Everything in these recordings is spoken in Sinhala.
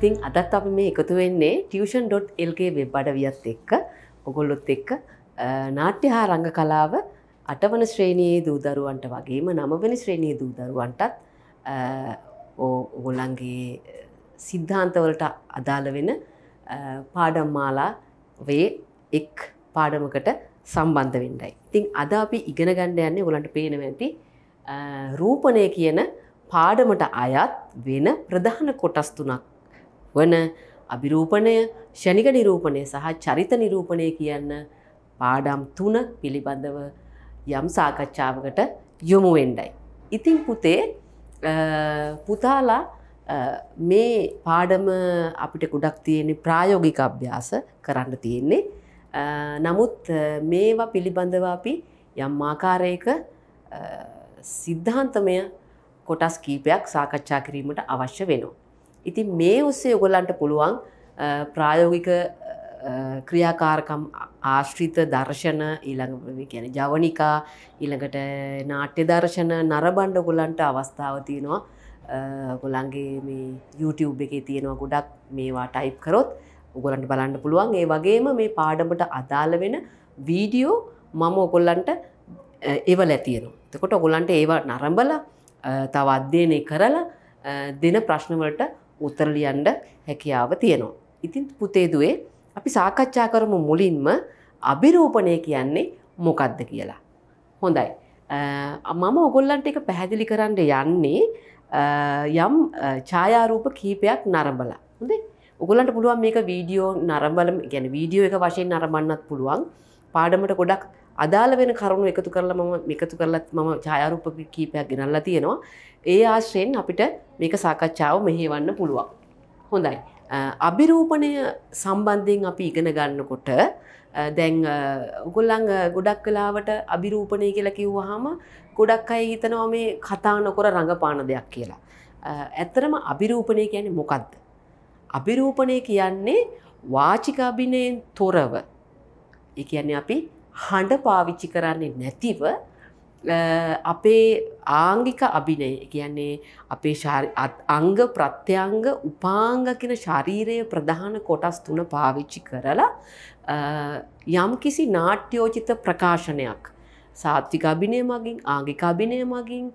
ඉතින් අදත් අපි මේ එකතු වෙන්නේ ටියෂන්.ල්ගේ වෙබ් අඩවියත් එක්ක ඔගොල්ලොත් එක්ක නාට්‍ය හා රංග කලාව අටවන ශ්‍රේණයේ දූදරුවන්ට වගේම නමවැනි ශ්‍රේණයේ දූදරුවන්ටත් ඔගොල්ලන්ගේ සිද්ධාන්තවලට අදාළ වෙන පාඩම් මාලා වේ එක් පාඩමකට සම්බන්ධ වෙන්නයි. ඉතින් අද අපි ඉගෙන ගණ්ඩ යන්නේ ගොලන්ට පේනව ඇති රූපණය කියන පාඩමට අයත් වෙන ප්‍රධාන කොටස් තුනක් වන අභිරූපණය ෂණික නිරූපණය සහ චරිත නිරූපණය කියන්න පාඩම් තුන පිළිබඳව යම් සාකච්ඡාවකට යොමු වෙන්ඩයි. ඉතින් පුතේ පුතාලා මේ පාඩම අපිට ගොඩක් තියෙන්නේ ප්‍රායෝගික අභ්‍යාස කරන්න තියෙන්නේ. නමුත් මේවා පිළිබඳව අපි යම් ආකාරයක සිද්ධාන්තමය කොටස් කීපයක් සාකච්ඡා කිරීමට අවශ්‍ය වෙනවා. ඉතින් මේ ඔස්සේ ඔගොල්ලන්ට පුළුවන් ප්‍රායෝගික ක්‍රියාකාරකම් ආශ්‍රිත දර්ශන ඊළඟ කියන ජවනිකා ඊළඟට නාට්‍ය දර්ශන නරබණ්ඩ ගොලන්ට අවස්ථාව තියෙනවා ගොලන්ගේ මේ YouTube එකේ තියෙනවා ගොඩක් මේවා ටයිප් කරොත් උගොලන්ට බලන්න පුළුවන් ඒ වගේම මේ පාඩමට අදාළ වෙන වීඩියෝ මම ඔකොල්ලන්ට ඒවල ඇතියනවා එතකොට ඔගොලන්ට ඒවා නරඹල තව අධ්‍යයනය කරලා දෙන ප්‍රශ්නවලට උත්තර ලියන්න හැකියාව තියෙනවා. ඉතින් පුතේදුවේ අපි සාකච්ඡා කරමු මුලින්ම අභිරෝපණය කියන්නේ මොකක්ද කියලා. හොඳයි. මම ඔගොල්ලන්ට එක පැහැදිලි කරන්න යන්නේ යම් ඡායාරූප කීපයක් නරඹලා. හොඳේ. ඔගොලන්ට පුළුවන් මේක වීඩියෝ නරඹල ගැන වීඩියෝ එක වශයෙන් නරඹන්නත් පුළුවන්. පාඩමට ගොඩක් අදාළ වෙන කරුණු එකතු කරලා මම එකතු කරලත් මම ජායාරූප කීපයක් ගෙනල්ලා තියෙනවා. ඒ ආශ්‍රයෙන් අපිට මේක සාකච්ඡාව මෙහෙවන්න පුළුවන්. හොඳයි. අභිරූපණය සම්බන්ධයෙන් අපි ඉගෙන ගන්නකොට දැන් උගොල්ලං ගොඩක් කලාවට අභිරූපණය කියලා කිව්වහම ගොඩක් අය හිතනවා මේ කතා නොකර රඟපාන දෙයක් කියලා. ඇත්තරම අභිරූපණය කියන්නේ මොකක්ද. අභිරූපණය කියන්නේ වාචිකාභිනයෙන් තොරව. ඒ කියන්නේ අපි හඬ පාවිච්චි කරන්නේ නැතිව අපේ ආංගික අභිනය කියන්නේ අපේ අංග ප්‍රත්‍යංග උපාංගකින ශරීරය ප්‍රධාන කොටස් තුන පාවිච්චි කරලා යම් කිසි නාට්‍යෝචිත ප්‍රකාශනයක් සාත්වික අභිනය මගින් ආගික අභිනය මගින්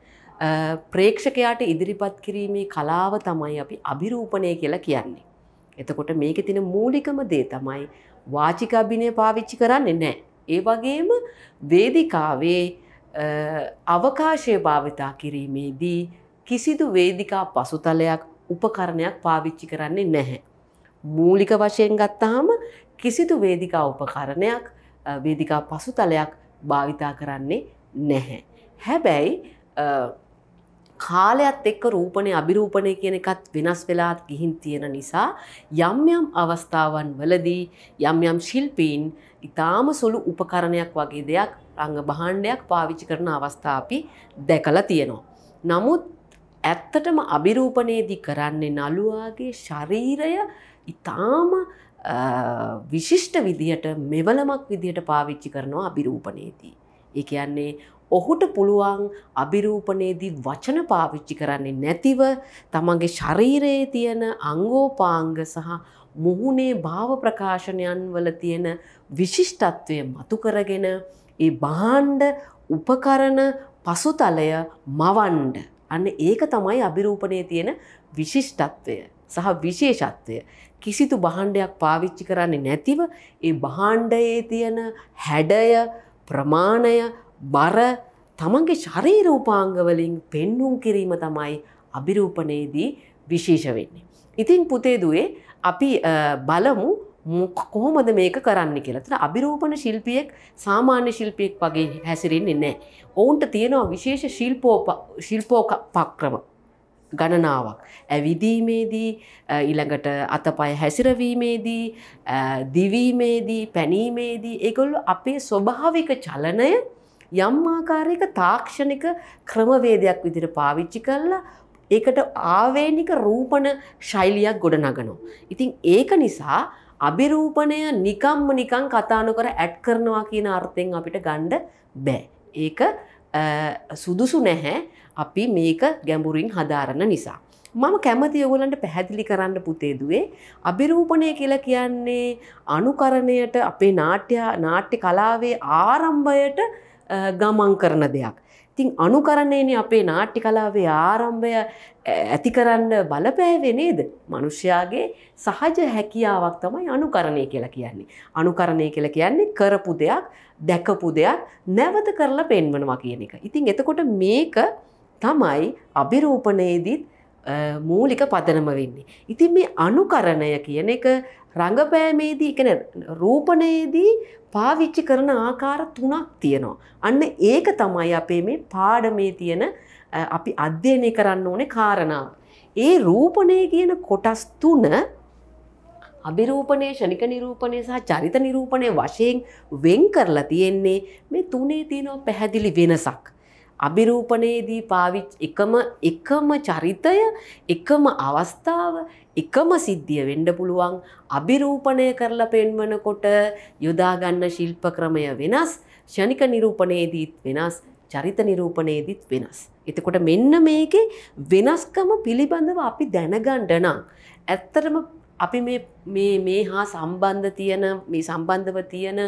ප්‍රේක්ෂකයාට ඉදිරිපත් කිරීමේ කලාව තමයි අපි අභිරූපණය කියලා කියන්නේ. එතකොට මේක තින මූලිකම දේ තමයි වාචික අභිනය පාවිච්චි කරන්නේ නෑ. ඒ වගේම වේදිකාවේ අවකාශය භාවිතා කිරීමේදී කිසිදු වේදිකා පසුතලයක් උපකරණයක් පාවිච්චි කරන්නේ නැහැ. මූලික වශයෙන් ගත්තාම කිසිදු වේදිකා උපකරණයක් වේදිකා පසුතලයක් භාවිතා කරන්නේ නැහැ. හැබැයි කාලයක්ත් එක්ක රූපණය අභිරූපණය කියන එකත් වෙනස් වෙලාත් ගිහින් තියෙන නිසා යම් යම් අවස්ථාවන් වලදී යම් යම් ශිල්පීන් ඉතාම සුළු උපකරණයක් වගේ දෙයක් රංග බහණ්ඩයක් පාවිච්චි කරන අවස්ථා අපි දැකලා තියෙනවා. නමුත් ඇත්තටම අභිරූපණයේදී කරන්නේ නළුවාගේ ශරීරය ඉතාම විශිෂ්ට විදිහට මෙවලමක් විදිහට පාවිච්චි කරනවා අභිරූපණයේදී. ඒ කියන්නේ ඔහුට පුළුවන් අභිරූපණයේදී වචන පාවිච්චි කරන්නේ නැතිව තමන්ගේ ශරීරයේ තියෙන අංගෝපාංග සහ මොහුනේ භාව ප්‍රකාශනයන් වල තියෙන විශිෂ්ටත්වය මතු කරගෙන ඒ භාණ්ඩ උපකරණ පසුතලය මවන්ඩ අන්න ඒක තමයි අභිරූපණය තියෙන විශිෂ්ටත්වය සහ විශේෂත්වය කිසිතු බහණ්ඩයක් පාවිච්චි කරන්නේ නැතිව ඒ බහණ්ඩයේ තියෙන හැඩය ප්‍රමාණය බර තමන්ගේ ශරීරූපාංගවලින් පෙන්නුම් කිරීම තමයි අභිරූපණයේදී විශේෂ වෙන්නේ. ඉතින් පුතේදුවේ අපි බලමු කොහොමද මේක කරන්න කියලා තින අභිරෝපණ ශිල්පියෙක් සාමාන්‍ය ශිල්පියෙක් වගේ හැසිරෙන්නේ නෑ. ඔවුන්ට තියෙනවා විශේෂ ශිල්පෝක පක්‍රම ගණනාවක්. ඇවිදීමේදී ඉළඟට අතපය හැසිරවීමේදී දිවීමේදී පැනීමේදී එකොල්ලු අපේ ස්වභාවික චලනය යම් ආකාරයක තාක්ෂණික ක්‍රමවේදයක් විදිර පාවිච්චි කල්ලා ඒකට ආවේනික රූපණ ශෛලියක් ගොඩනගනවා. ඉතින් ඒක නිසා අභිරූපණය නිකම්ම නිකං කතානොකර ඇඩ් කරනවා කියන අර්ථයෙන් අපිට ගණ්ඩ බෑ. ඒක සුදුසු නැහැ අපි මේක ගැඹුරින් හදාරණ නිසා. මම කැමති ඔයගොල්ලන්ට පැහැදිලි කරන්න පුතේ දුවේ අභිරූපණය කියලා කියන්නේ අනුකරණයට අපේ නාට්‍ය නාට්‍ය කලාවේ ආරම්භයට ගමන් කරන දෙයක්. තින් අනුකරණයන අපේ නාට්‍ය කලාවේ ආරම්භය ඇති කරන්න බලපෑවෙනේද මනුෂ්‍යයාගේ සහජ හැකියාවක් තමයි අනුකරණය කියලා කියන්නේ. අනුකරණය කියල කියන්නේ කරපු දෙයක් දැකපු දෙයක් නැවත කරලා පෙන්වනවා කියන එක. ඉතින් එතකොට මේක තමයි අභිරූපණයේදීත් මූලික පදනම වෙන්නේ. ඉතින් මේ අනුකරණය කියන එක රඟපෑමේදී එකන රූපණයේදී පාවිච්චි කරන ආකාර තුනක් තියෙනවා. අන්න ඒක තමයි අපේ මේ පාඩමේ තියෙන අපි අධ්‍යයනය කරන්න ඕනේ කාරණාව. ඒ රූපණය කියන කොටස් තුන අභිරූපණය ෂණික නිරූපණය සහ චරිත නිරූපණය වශයෙන් වෙන් කරලා තියෙන්නේ මේ තුනේ තියෙනව පැහැදිලි වෙනසක්. අභිරූපණයේදී පාවිච් එකම එකම චරිතය එකම අවස්ථාව එකම සිද්ධිය වෙන්න පුළුවන් අභිරූපණය කරලා පෙන්වනකොට යොදාගන්න ශිල්ප ක්‍රමය වෙනස් ෂණික නිරූපණයේදීත් වෙනස් චරිත නිරූපණයේදීත් වෙනස්. එතකොට මෙන්න මේකේ වෙනස්කම පිළිබඳව අපි දැනගන්න නම් ඇත්තටම අපි මේ හා සම්බන්ධ තියන මේ සම්බන්ධව තියන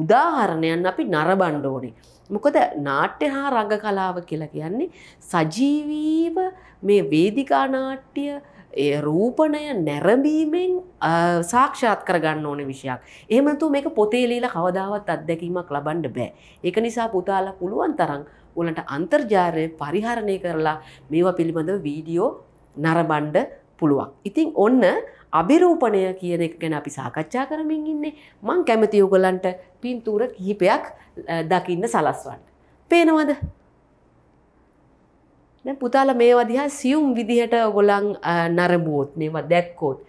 උදාහරණයන් අපි නරබණ්ඩ ඕනේ. මොකද නාට්‍ය හා රංග කලාව කියලා කියන්නේ සජීවීව මේ වේදිකා නාට්‍ය රූපණය නැරඹීමෙන් සාක්ෂාත් කරගන්න ඕන විෂයක්. එහෙම නැතුව මේක පොතේ ලියලා කවදාවත් අත්දැකීමක් ලබන්න බෑ. ඒක නිසා පුතාලා පුළුවන් තරම් උලන්ට අන්තර්ජාලය පරිහරණය කරලා මේවා පිළිබඳව වීඩියෝ නරඹන්න පුළුවන්. ඉතින් ඔන්න අභිරූපණය කියන එක ගැන අපි සාකච්ඡා කරමින් ඉන්නේ. මං කැමති ඔයගලන්ට පින්තූර කිහිපයක් දකින්න සලස්වන්න. පේනවද. පුතාල මේ වදිහා සියුම් විදිහට ගොලන් නරබුවොත් මේවා දැක්කෝත්.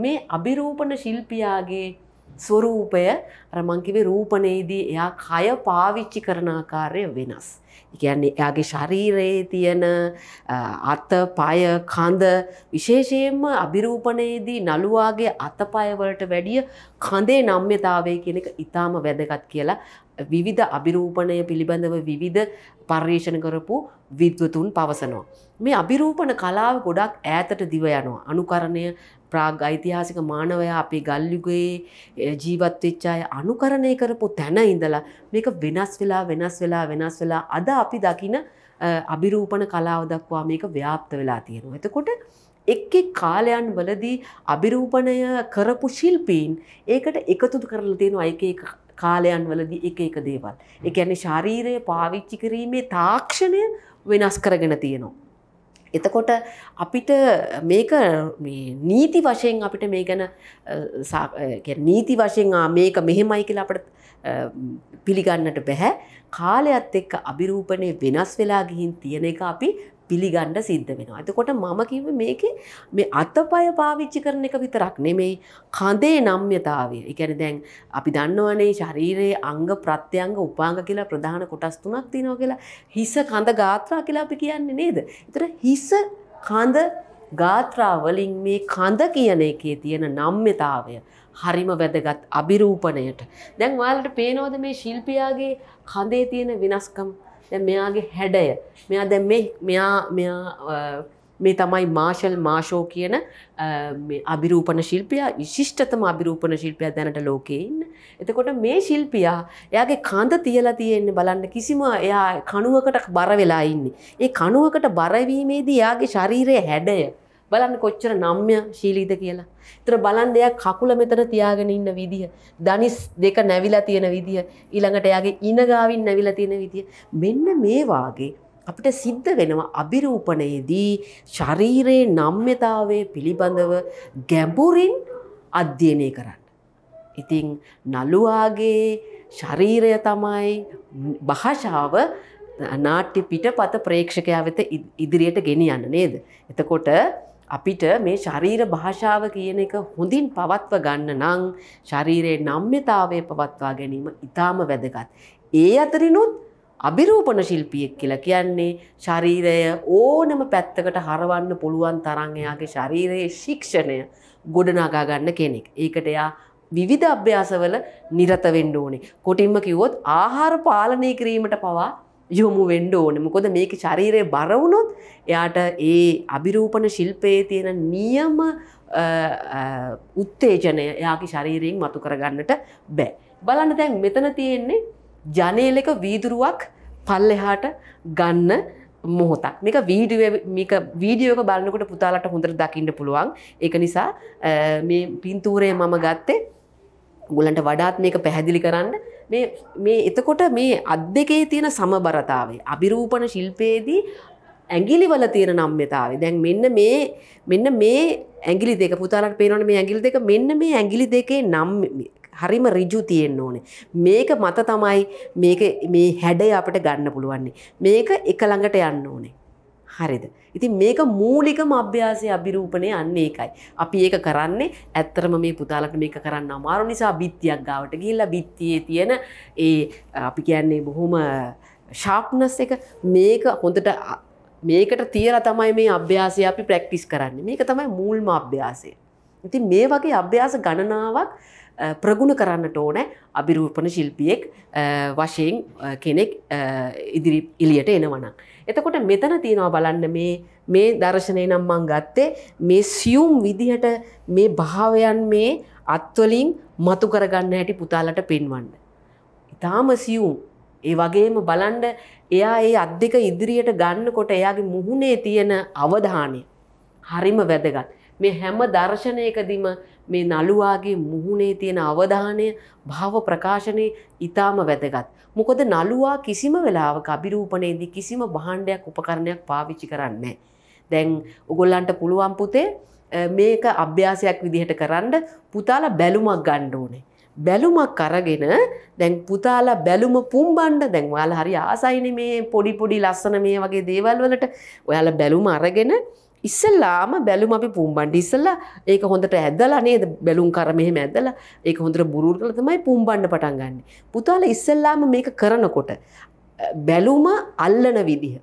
මේ අභිරූපණ ශිල්පියාගේ ස්වරූපය අර මංකිවේ රූපණයේදී එයා කය පාවිච්චි කරන ආකාරය වෙනස්. කියන්නේ එයාගේ ශරීරයේ තියෙන අත පය කඳ විශේෂයෙන්ම අභිරූපණයේදී නළුවාගේ අතපයවලට වැඩිය කඳේ නම්්‍යතාවය කෙනෙ එක ඉතාම වැදගත් කියලා විවිධ අභිරූපණය පිළිබඳව විවිධ පර්යේෂණ කරපු විද්වතුන් පවසනවා. මේ අභිරූපණ කලාව ගොඩක් ඈතට දිව යනවා. අනුකරණය ප්‍රාග් ඓතිහාසික මානවයා අපි ගල්ලිගයේ ජීවත්වෙච්චාය අනුකරණය කරපු තැන ඉඳලා මේක වෙනස් වෙලා වෙනස් වෙලා වෙනස් වෙලා අද අපි දකින අභිරූපණ කලාව දක්වා මේක ව්‍යාප්ත වෙලා තියෙනවා. එතකොට එක් එක් කාලයන් වලදී අභිරූපණය කරපු ශිල්පීන් ඒකට එකතු කරලා තියෙනවා එක එක කාලයන් වලදී එක එක දේවල්. ඒ කියන්නේ ශාරීරය පාවිච්චි කිරීමේ තාක්ෂණය වෙනස් කරගෙන තියෙනවා. එතකොට අපිට මේක නීති වශයෙන් අපිට මේ ගැන නීති වශයෙන් මේක මෙහෙමයි කියලා අපට පිළිගන්නට බැහැ කාලයත් එක්ක අභිරූපණය වෙනස් වෙලා ගිහින් තියෙන එක අපි පිළිගණ්ඩ සිද්ධ වෙනවා. ඇතකොට මම කිව මේක මේ අත්තපය පාවිච්චි කරන එක විතරක් නෙමෙයි කඳේ නම්්‍යතාවය එකන දැන් අපි දන්නවනේ ශරීරයේ අංග ප්‍රත්‍යංග උපාංග කියලා ප්‍රධාන කොටස් තුනක් තිනෝ කියලා හිස කඳ ගාත්‍රා කියලා අපි කියන්නේ නේද. එතර හිස කඳ ගාත්‍රාවලින් මේ කඳ කියන එකේ තියෙන නම්්‍යතාවය හරිම වැදගත් අභිරූපණයට. දැන් වාලට පේනෝද මේ ශිල්පියයාගේ කඳේ තියෙන වෙනස්කම්. මෙයාගේ හැඩය මෙයා දැ මෙයා මෙයා මේ තමයි මාශල් මාශෝ කියන අභිරූපන ශිල්පියා විශිෂ්ටතම අභිරූපන ශිල්පිය දැනට ලෝකෙඉන්න. එතකොට මේ ශිල්පියා එයාගේ කඳ තියලා තියෙන්න බලන්න කිසිම එයා කණුවකට බර වෙලා ඉන්නේ. ඒ කණුවකට බරවීමේදී යාගේ ශරීරය හැඩය බලන්න කොච්චර නම්්‍ය ශීලීද කියලා. තර බලන් දෙයක් කකුල මෙතන තියාගෙන ඉන්න විදිහ. දනිස් දෙක නැවිලා තියෙන විදිහ. ඊළඟට එයාගේ ඉනගාවින් නැවිලා තියෙන විදිහ. මෙන්න මේවාගේ අපිට සිද්ධ වෙනවා අභිරූපණයේදී ශරීරයේ නම්්‍යතාවය පිළිබඳව ගැඹුරින් අධ්‍යයනය කරන්න. ඉතිං නළුවාගේ ශරීරය තමයි භාෂාව නාට්‍ය පිටපත ප්‍රේක්ෂකයා වෙත ඉදිරියට ගෙනියන්න නේද. එතකොට අපිට මේ ශරීර භාෂාව කියන එක හොඳින් පවත්ව ගන්න නම් ශරීරයේ නම්්‍යතාවය පවත්වා ගැනීම ඉතාම වැදගත්. ඒ අතරිනුත් අභිරූපණ ශිල්පියෙක් කියලා කියන්නේ ශරීරය ඕනම පැත්තකට හරවන්න පුළුවන් තරම් එයාගේ ශරීරයේ ශික්ෂණය ගොඩනගා ගන්න කෙනෙක්. ඒකට එයා විවිධ අභ්‍යාසවල නිරත වෙන්න ඕනේ. කොටින්ම කිව්වොත් ආහාර පාලනය කිරීමට පවා යොමු වෙන්ඩ ඕන මොකොද මේක ශරීරය බරවුණොත් එයාට ඒ අභිරූපණ ශිල්පයේ තියෙන නියම උත්තේජනය එයාකි ශරීරයෙන් මතු කරගන්නට බෑ. බලන්න දැන් මෙතන තියෙන්නේ ජනේලක වීදුරුවක් පල්ලෙහාට ගන්න මොහොතක් මේක වීඩියක වීඩියෝක බලන්නකොට පුතාලට හොඳට දකින්න පුළුවන් එක නිසා මේ පින්තූරය මම ගත්තේ ගුලන්ට වඩාත් මේක පැහැදිලි කරන්න මේ එතකොට මේ අත් දෙකේ තියෙන සමබරතාවේ අභිරූපණ ශිල්පයේදී ඇගිලිවල තියෙන නම්්‍යතාවේ දැන් මෙන්න මේ මෙන්න මේ ඇගිලි දෙක පුතාලට පේනවන මේ ඇගිලි දෙක මෙන්න මේ ඇගිලි දෙකේ නම් හරිම රිජු තියෙන්න්න ඕන. මේක මත තමයි මේක මේ හැඩය අපට ගන්න පුළුවන්නේ. මේක එක ළඟට යන්න ඕනේ. හරිද. ඉතින් මේක මූලිකම අභ්‍යාසය අභිරූපණය අන්න ඒකයි. අපි ඒක කරන්නේ ඇත්තරම මේ පුතාලට මේක කරන්න අමාරු නිසා බිත්තියක් ගාවට ගිල්ල බිත්තියේ තියෙන ඒ අපි කියන්නේ බොහොම ශාප්නස් එක මේක හොඳට මේකට තියර තමයි මේ අභ්‍යාසය අපි ප්‍රැක්ටිස් කරන්න මේක තමයි මුල්ම අභ්‍යාසය. ඉතින් මේ වගේ අභ්‍යාස ගණනාවක් ප්‍රගුණ කරන්නට ඕන අභිරූපණ ශිල්පියෙක් වශයෙන් කෙනෙක් ඉදිරි එලියට එනවනම්. එතකොට මෙතන තියෙනවා බලන්න මේ මේ දර්ශනය නම් මං ගත්තේ මේ සියුම් විදිහට මේ භාවයන් මේ අත්වලින් මතු කරගන්න හැටි පුතාලට පෙන්වන්න. ඉතාම සියුම් ඒ වගේම බලන්ඩ එයා ඒ අත් දෙක ඉදිරියට ගන්නකොට එයාගේ මුහුණේ තියෙන අවධානය හරිම වැදගත්. මේ හැම දර්ශනයකදිම මේ නළුවාගේ මුහුණේ තියෙන අවධානය භාව ප්‍රකාශනය ඉතාම වැදගත්. මොකද නළුවා කිසිම වෙලාවක අභිරූපණයේදී කිසිම භාණ්ඩයක් උපකරණයක් පාවිච්චි කරන්නේ දැන් ඔගොල්ලන්ට පුළුවන් පුතේ මේක අභ්‍යාසයක් විදිහට කරන්න පුතාලා බැලුමක් ගන්න ඕනේ. බැලුමක් අරගෙන දැන් පුතාලා බැලුම පුම්බන්න දැන් ඔයාලා හරි ආසයිනේ මේ පොඩි පොඩි ලස්සන මේ වගේ දේවල් වලට ඔයාලා බැලුම අරගෙන ඉස්සල්ලාම බැලුම අපි පුම්බන්ඩ ඉස්සල්ල ඒක හොඳට ඇදලා නේද බැලුම් කරමෙහෙ ඇදල ඒක හොඳට බුරුල් කළ තමයි පුම්බන්ඩ පටන් ගන්න. පුතාල ඉස්සල්ලාම මේක කරනකොට. බැලුම අල්ලන විදිහ.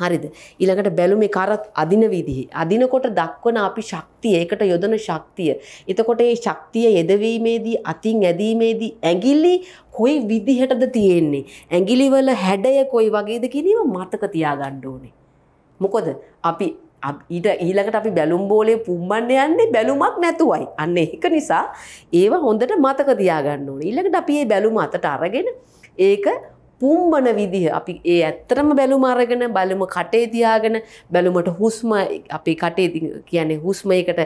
හරිද. ඉළඟට බැලුම කරත් අදින විදිහි. අදිනකොට දක්වන අපි ශක්තිය ඒකට යොදන ශක්තිය. එතකොට ඒ ශක්තිය යෙදවීමේදී අතින් ඇදීමේදී ඇගිල්ලි කොයි විදිහටද තියෙන්නේ. ඇගිලිවල හැඩය කොයි වගේද කිරීම මතක තියාගණ්ඩ ඕනේ. මොකොද අපි ඊට ඊළඟට අපි බැලුම් බෝලේ පුම්බන්න යන්නේ බැලුමක් නැතුවයි. අන්න ඒක නිසා ඒව හොඳට මතක තියාගන්න ඕනේ. ඊළඟට අපි මේ බැලුම අතට අරගෙන ඒක පුම්බන විදිහ අපි ඒ ඇත්තටම බැලුම අරගෙන බැලුම කටේ තියාගෙන බැලුමට හුස්ම අපේ කටේ කියන්නේ හුස්ම එකට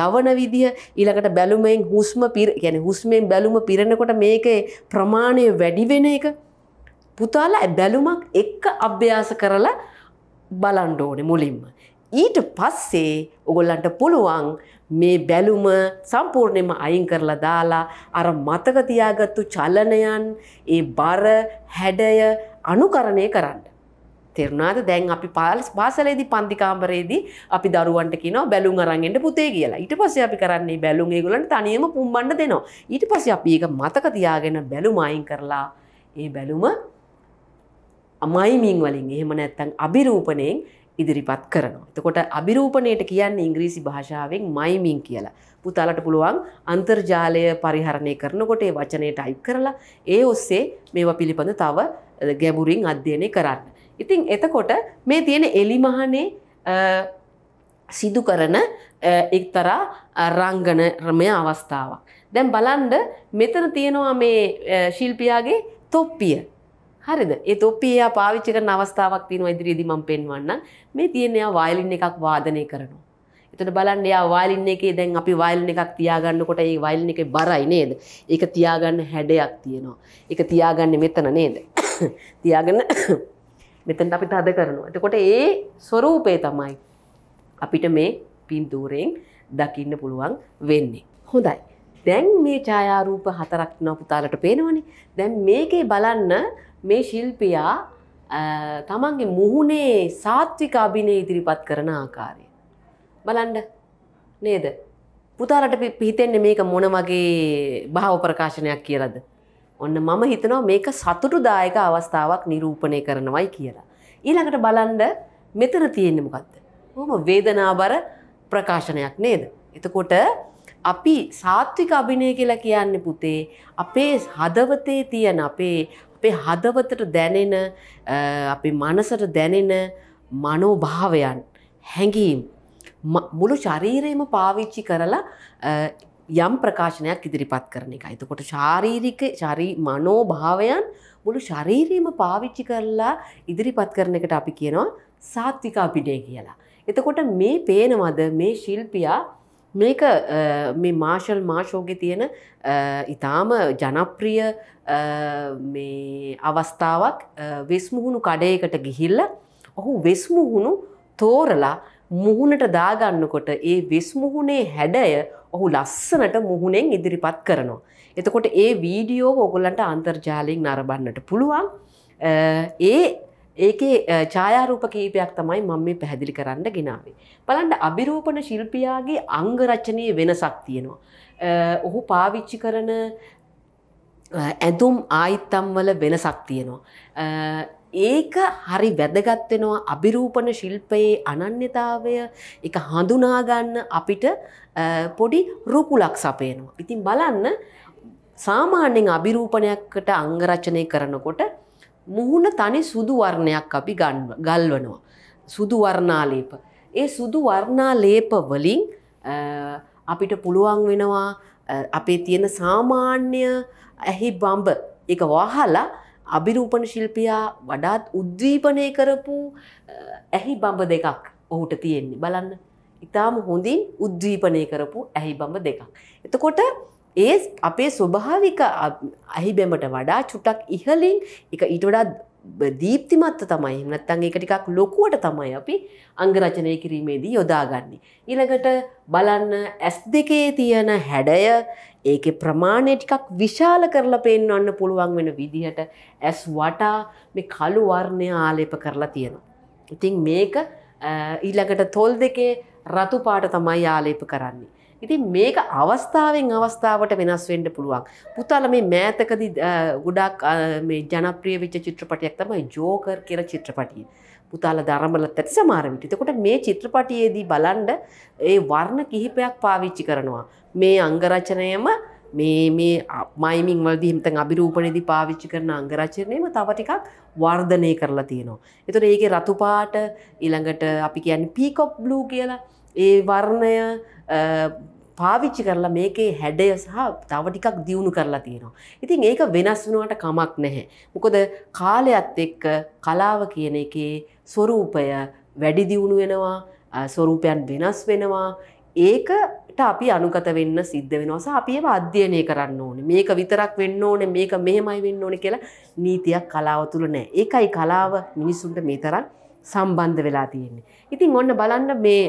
යවන විදිහ ඊළඟට බැලුමෙන් හුස්ම කියන්නේ හුස්මෙන් බැලුම පිරෙනකොට මේකේ ප්‍රමාණය වැඩි වෙන එක පුතාලා බැලුමක් එක්ක අභ්‍යාස කරලා බලන්න ඕනේ මුලින්ම. ඊට පස්සේ ඔගොල්ලන්ට පුළුවන් මේ බැලුම සම්පූර්ණයෙන්ම අයින් කරලා දාලා අර මතක තියාගත්තු චලනයන් ඒ බර හැඩය අනුකරණය කරන්න. තෙරුණාද දැන් අපි පාලස් පාසලේදී පන්ති කාමරේදී අපි දරුවන්ට කියනවා බැලුම් අරන් එන්න පුතේ කියලා. ඊට පස්සේ අපි කරන්නේ බැලුම් ඒගොල්ලන්ට තනියම පුම්බන්න දෙනවා. ඊට පස්සේ අපි ඒක මතක තියාගෙන බැලුම් අයින් කරලා ඒ බැලුම අමයිමින් වලින් එහෙම නැත්තම් අභිරූපණයෙන් ඉදිරිපත් කරනවා. එතකොට අභිරූපණයට කියන්න ඉංග්‍රීසි භාෂාවෙන් මයිමින් කියලා. පුතාලට පුළුවන් අන්තර්ජාලය පරිහරණය කරනකොට ඒ වචනය ටයිප් කරලා ඒ ඔස්සේ මේවා පිළිබඳ තව ගැඹුරින් අධ්‍යයනය කරන්න. ඉතින් එතකොට මේ තියෙන එලිමහනේ සිදු කරන එක්තරා රංගන රමය අවස්ථාවක්. දැන් බලන්ඩ මෙතන තියෙනවා මේ ශිල්පියාගේ තොප්පිය හරිද ඒ තොප්පියයා පාවිච්චි කරන අවස්ථාවක් තියෙනවා ඉදිරියේදී මම පෙන්වන්නම් මේ තියෙන එයා වයලින් එකක් වාදනය කරනවා එතන බලන්න එයා වයලින් එකේ දැන් අපි වයලින් එකක් තියාගන්නකොට ඒ වයලින් එකේ බරයි නේද ඒක තියාගන්න හැඩයක් තියෙනවා ඒක තියාගන්නේ මෙතන නේද තියාගන්න මෙතනට අපි තද කරනවා එතකොට ඒ ස්වરૂපය තමයි අපිට මේ පින්තූරෙන් දකින්න පුළුවන් වෙන්නේ හොඳයි දැන් මේ ඡායාරූප හතරක් නෝ පුතාලට පේනවනේ. දැන් මේකේ බලන්න මේ ශිල්පියා තමන්ගේ මුහුණේ සාත්වික අභිනය ඉදිරිපත් කරන ආකාරය. බලන්ඩ නේද. පුතාරට පිහිතෙන්නේ මේක මොන වගේ භාව ප්‍රකාශනයක් කියලද. ඔන්න මම හිතනවා මේක සතුටු දායක අවස්ථාවක් නිරූපණය කරනවයි කියලා. ඊළඟට බලන්ඩ මෙතන තියෙන්න මොකක්ද. හොම වේදනාබර ප්‍රකාශනයක් නේද. එතකොට අපි සාත්වික අභිනය කියලා කියන්නේ පුතේ අපේ හදවතේ තියන අපේ අපේ හදවතට දැනෙන අපේ මනසට දැනෙන මනෝභාවයන් හැඟීම් මුළු ශරීරයම පාවිච්චි කරලා යම් ප්‍රකාශනයක් ඉදිරිපත් කරන එක. එතකොට ශාරීරික මනෝභාවයන් මුළු ශරීරීම පාවිච්චි කරලා ඉදිරිපත් කරන එකට අපි කියනවා සාත්විකා පිඩේ කියලා. එතකොට මේ පේනවද මේ ශිල්පියා මේක මේ මාශල් මාශෝගෙ තියෙන ඉතාම ජනප්‍රිය අවස්ථාවක් වෙස්මුහුණු කඩයකට ගිහිල්ල ඔහු වෙස්මුහුණු තෝරලා මුහුණට දාගන්නකොට ඒ වෙස්මුහුණේ හැඩය ඔහු ලස්සනට මුහුණෙන් ඉදිරිපත් කරනවා. එතකොට ඒ වීඩියෝ ඔගොලන්ට අන්තර්ජාලයෙන් නරබන්නට පුළුවන් ඒ ඒකේ ඡායාරූප කීපයක් තමයි මම මේ පැහැදිලි කරන්න ගෙනාවේ. බලන්න අභිරූපණ ශිල්පියාගේ අංග රචනයේ වෙනසක් තියෙනවා. ඔහු පාවිච්චි කරන ඇඳුම් ආයිත්තම් වල වෙනසක් තියෙනවා. ඒක හරි වැදගත් වෙනවා අභිරූපණ ශිල්පයේ අනන්‍යතාවය ඒක හඳුනා ගන්න අපිට පොඩි රුකුලක් සපයනවා. ඉතින් බලන්න සාමාන්‍යයෙන් අභිරූපණයකට අංග රචනය කරනකොට මුහුණ තනි සුදු වර්ණයක් අපි ගල්වනවා. සුදු වර්ණාලේප. ඒ සුදු වර්ණාලේප වලින් අපිට පුළුවන් වෙනවා අපේ තියෙන සාමාන්‍ය ඇහි බම්බ එක වහලා අභිරූපණ ශිල්පියා වඩාත් උද්වීපනය කරපු ඇහි බඹ දෙකක් ඔහුට තියෙන්නේ බලන්න ඉතාම හොඳින් උද්වීපනය කරපු ඇහි බඹ දෙකක්. එතකොට ඒ අපේ ස්වභාවික අහිබැමට වඩා චුටක් ඉහලින් එක ඊට වඩා දීප්තිමත්ත තමයි නැත්තන්ගේ එකටිකක් ලොකුවට තමයි අපි අංගරචනය කිරීමේදී යොදාගන්නේ. ඉළඟට බලන්න ඇස් දෙකේ තියෙන හැඩය ඒක ප්‍රමාණය ටිකක් විශාල කරලා පෙන්වන්න පුළුවන් වෙන විදිහට ඇස් වටා මේ කළු වර්ණය ආලේප කරලා තියෙනවා. ඉතින් මේක ඊළඟට තොල් දෙකේ රතු පාට තමයි ආලේප කරන්නේ. ඉතින් මේක අවස්ථාවෙන් අවස්ථාවට වෙනස් වෙන්න පුළුවන්. පුතාලා මේ මෑතකදී ගොඩාක් මේ ජනප්‍රිය වෙච්ච චිත්‍රපටයක් තමයි ජෝකර් කියලා චිත්‍රපටිය. පුතාලා ධර්මලත් ඇති සමහර විට. එතකොට මේ චිත්‍රපටියේදී බලන්න ඒ වර්ණ කිහිපයක් පාවිච්චි කරනවා. මේ අංගරචනයම මේ මේ මයිමින් වලදී හිමතන් අභිරූපණයේදී පාවිච්චි කරන අංගරචනයම තව ටිකක් වර්ධනය කරලා තියෙනවා. ඒතකොට ඒකේ රතු පාට ඊළඟට අපි කියන්නේ පීකොක් බ්ලූ කියලා ඒ වර්ණය පාවිච්චි කරලා මේකේ හැඩය සහ තව ටිකක් දියුණු කරලා තියෙනවා. ඉතින් ඒක වෙනස් වුණාට කමක් නැහැ. මොකද කාලයත් එක්ක කලාව කියන එකේ ස්වරූපය වැඩි දියුණු වෙනවා, ස්වරූපයන් වෙනස් වෙනවා. ඒකට අපි අනුගත වෙන්න සිද්ධ වෙනවා. සහ අපි ඒව අධ්‍යයනය කරන්න ඕනේ. මේක විතරක් වෙන්න ඕනේ, මේක මෙහෙමයි වෙන්න ඕනේ කියලා නීතියක් කලාව තුල නැහැ. ඒකයි කලාව මිනිසුන්ට මේ තරම් සම්බන්ධ වෙලා තියෙන්නේ. ඉතින් ඔන්න බලන්න මේ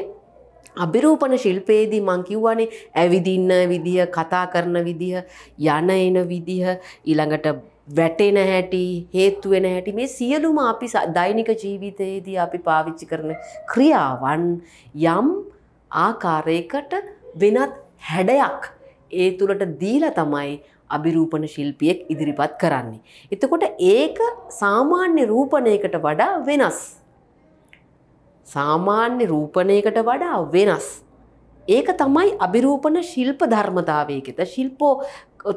අභිරූපණ ශිල්පයේදී මං කිව්වනේ ඇවිදින්න විදිහ කතා කරන විදිහ යන එන විදිහ ඊළඟට වැටෙන හැටි හේතු වෙන හැටි මේ සියලුම අපි දෛනික ජීවිතයේදී අපි පාවිච්චි කරන ක්‍රියාවන් යම් ආකාරයකට වෙනත් හැඩයක් ඒ තුළට දීලා තමයි අභිරූපණ ශිල්පියෙක් ඉදිරිපත් කරන්නේ. එතකොට ඒක සාමාන්‍ය රූපණයකට වඩා වෙනස්. සාමාන්‍ය රූපණයකට වඩා වෙනස්. ඒක තමයි අභිරූපණ ශිල්ප ධර්මතාවයකෙත ශිල්පෝ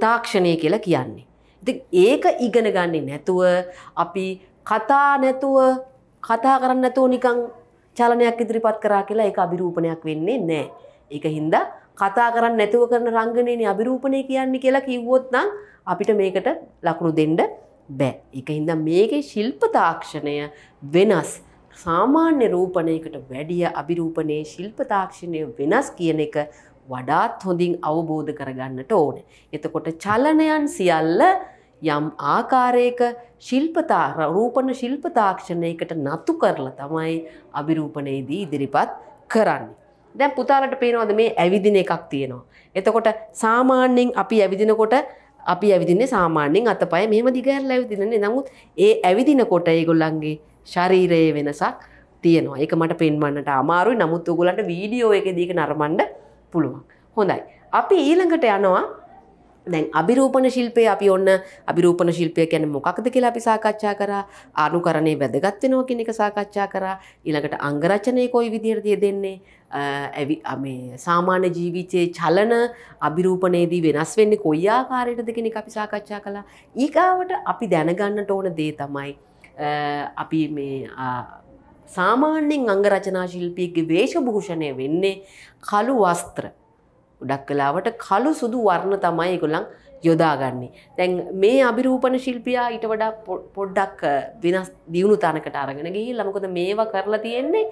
තාක්ෂණය කියලා කියන්නේ. ඉති ඒක ඉගෙන ගන්නේ නැතුව අපි කතා නැතුව කතා කරන්න නැතුව නිකං චලනයක් ඉදිරිපත් කරා කියලා ඒ අභිරූපණයක් වෙන්නේ නෑ. ඒක හින්දා කතා කරන්න නැතුව කරන රංගනයන අභිරූපණය කියන්නේ කියලා කිව්වොත් නම් අපිට මේකට ලකුණු දෙන්න බෑ. එක හින්දා මේකේ ශිල්ප තාක්ෂණය වෙනස්. සාමාන්‍ය රූපණයකට වැඩිය අභිරූපණයේ ශිල්ප තාක්ෂණය වෙනස් කියන එක වඩාත් හොඳින් අවබෝධ කරගන්නට ඕන. එතකොට චලනයන් සියල්ල යම් ආකාරයක ශිල්පතා රූපණ ශිල්ප තාක්ෂණයකට නතු කරලා තමයි අභිරූපණයේදී ඉදිරිපත් කරන්නේ. දැන් පුතාලට පේනවද මේ ඇවිදින එකක් තියෙනවා. එතකොට සාමාන්‍යයෙන් අපි ඇවිදිනකොට අපි ඇවිදින්නේ සාමාන්‍යයෙන් අතපය මෙහෙම දිගහැරලා ඇවිදිනනේ. නමුත් ඒ ඇවිදිනකොට ඒගොල්ලන්ගේ ශරීරයේ වෙනසක් තියෙනවා එක මට පෙන්වන්නට අමාරුයි නමුත් ඔගුලන්ට වීඩියෝ එක දීක නරමන්ඩ පුළුවන් හොඳයි අපි ඊළඟට යනවා දැන් අභිරූපණ ශිල්පය අපි ඔන්න අභිරූපණ ශිල්පය ගැන මොකක්ද කියලා අපි සාකච්ඡා කරා අනුකරණය වැදගත් වෙනවා කියන එක සාකච්ඡා කරා ඊළඟට අංගරචනය කොයි විදිහටද දෙන්නේ ඇවි මේ සාමාන්‍ය ජීවිතයේ චලන අභිරූපණයේදී වෙනස් වෙන්නේ කොයි ආකාරයකටද කියන එක අපි සාකච්ඡා කළා ඊගාවට අපි දැනගන්නට ඕන දේ තමයි අපි මේ සාමාන්‍යෙන් අංගරචනා ශිල්පියගේ වේශභූෂණය වෙන්නේ කළු වස්ත්‍ර උඩක් කලාවට කළු සුදු වර්ණ තමයි ගොලන් යොදාගන්නේ. තැන් මේ අභිරූපණ ශිල්පියා ඊට වඩා පොඩ්ඩක් වෙනස් දියුණු තනකට අරගෙන ගිහි ලමකොද මේවා කරලා තියෙන්නේ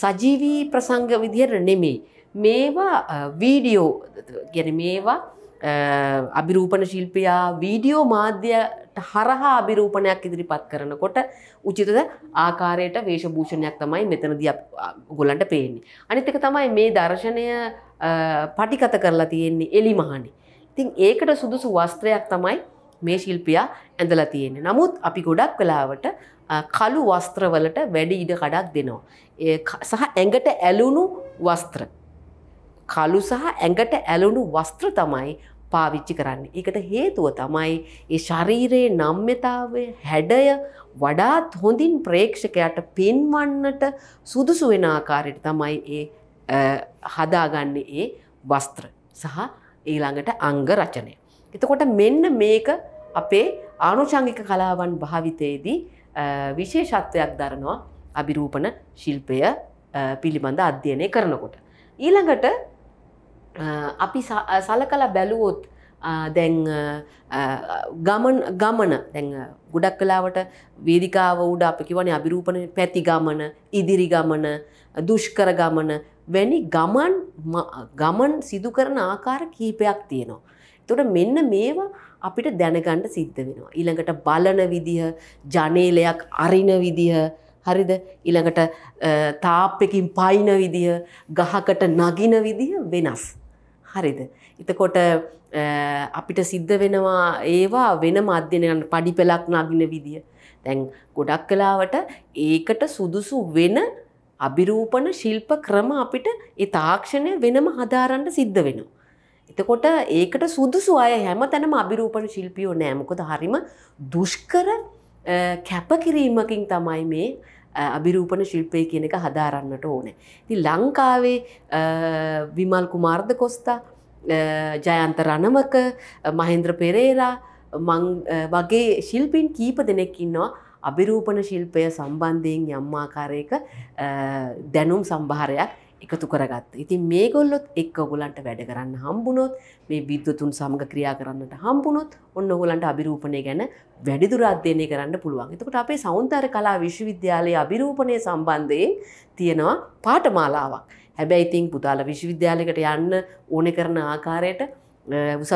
සජීවී ප්‍රසංග විදිහට නෙමේ. මේවා වීඩියෝ ගැන මේවා අභිරූපණ ශිල්පියා වීඩියෝ මාධ්‍යයට හරහා අභිරූපණයක් ඉදිරිපත් කරනකොට උචිතද ආකාරයට වේශභූෂණයක් තමයි මෙතනදී ගොලන්ට පේන්නේ. අනිත් එක තමයි මේ දර්ශනය පටිකත කරලා තියෙන්නේ එලිමහනි. ඉතින් ඒකට සුදුසු වස්ත්‍රයක් තමයි මේ ශිල්පියා ඇඳලා තියෙන්නේ. නමුත් අපි ගොඩක් වෙලාවට කළු වස්ත්‍රවලට වැඩි ඉඩ කඩක් දෙනවා. සහ ඇඟට ඇලුණු වස්ත්‍ර. කළු සහ ඇඟට ඇලුණු වස්ත්‍ර තමයි පාවිච්චි කරන්න. එකට හේතුව තමයි ඒ ශරීරයේ නම්්‍යතාවය හැඩය වඩාත් හොඳින් ප්‍රේක්ෂකයට පෙන්වන්නට සුදුසු වෙන ආකාරයට තමයි ඒ හදාගන්න ඒ වස්ත්‍ර සහ ඊළඟට අංග රචනය. එතකොට මෙන්න මේක අපේ ආනුචංගික කලාවන් භාවිතයේදී විශේෂත්වයක් දරනවා අභිරූපණ ශිල්පය පිළිබඳ අධ්‍යයනය කරනකොට. ඊළඟට අපි සලකලා බැලුවොත් දැන් ගමන ගමන දැන් ගොඩක් කලාවට වේදිකාව උඩ අපි කිවනේ අභිරූපණ පැති ගමන ඉදිරි ගමන දුෂ්කර ගමන වැනි ගමන් ගමන් සිදු කරන ආකාර කීපයක් තියෙනවා. එතකොට මෙන්න මේවා අපිට දැනගන්න සිද්ධ වෙනවා. ඊළඟට බලන විදිහ, ජනේලයක් අරින විදිහ, හරිද? ඊළඟට තාප් එකකින් පයින් විදිහ, ගහකට නගින විදිහ වෙනස්. හරිද. එතකොට අපිට සිද්ධ වෙනවා ඒවා වෙන මධ්‍යනයන් පඩි පෙලක් නගින විදිිය. තැන් ගොඩක් කලාවට ඒකට සුදුසු වෙන අභිරූපණ ශිල්ප ක්‍රම අපිට ඒ තාක්ෂණය වෙනම හදාරන්න සිද්ධ වෙනවා. එතකොට ඒකට සුදුසු අය හැම තැනම අභිරූපණ ශිල්පියෝ නෑමකොද හරිම දුෂ්කර කැපකිරීමකින් තමයි මේ අභිරූපණ ශිල්පය කියන එක හදාරන්නට ඕනේ. ති ලංකාවේ විමල් කුමාර්ද කොස්තා ජයන්ත රණමක මහින්ද්‍ර පෙරේරා වගේ ශිල්පින් කීප දෙනෙක් ඉන්නවා අභිරූපණ ශිල්පය සම්බන්ධයෙන් යම්මාකාරයක දැනුම් සම්භාරයක් එකතු කරගත්ත. ඉතින් මේගොල්ලොත් එක් ඔගොලන්ට වැඩ කරන්න හම්බුණොත් මේ විද්වතුන් සමඟ ක්‍රියා කරන්නට හම්බුණොත් ඔන්න ඔගොලන්ට අභිරූපණය ගැන වැඩිදුර අධ්‍යයනය කරන්න පුළුවන්. එතකොට අපේ සෞන්තර කලා විශ්වවිද්‍යාලයේ අභිරූපණය සම්බන්ධයෙන් තියෙනවා පාටමාලාවක්. හැබැයි ඉතින් පුතාල විශ්වවිද්‍යාලයකට යන්න ඕන කරන ආකාරයට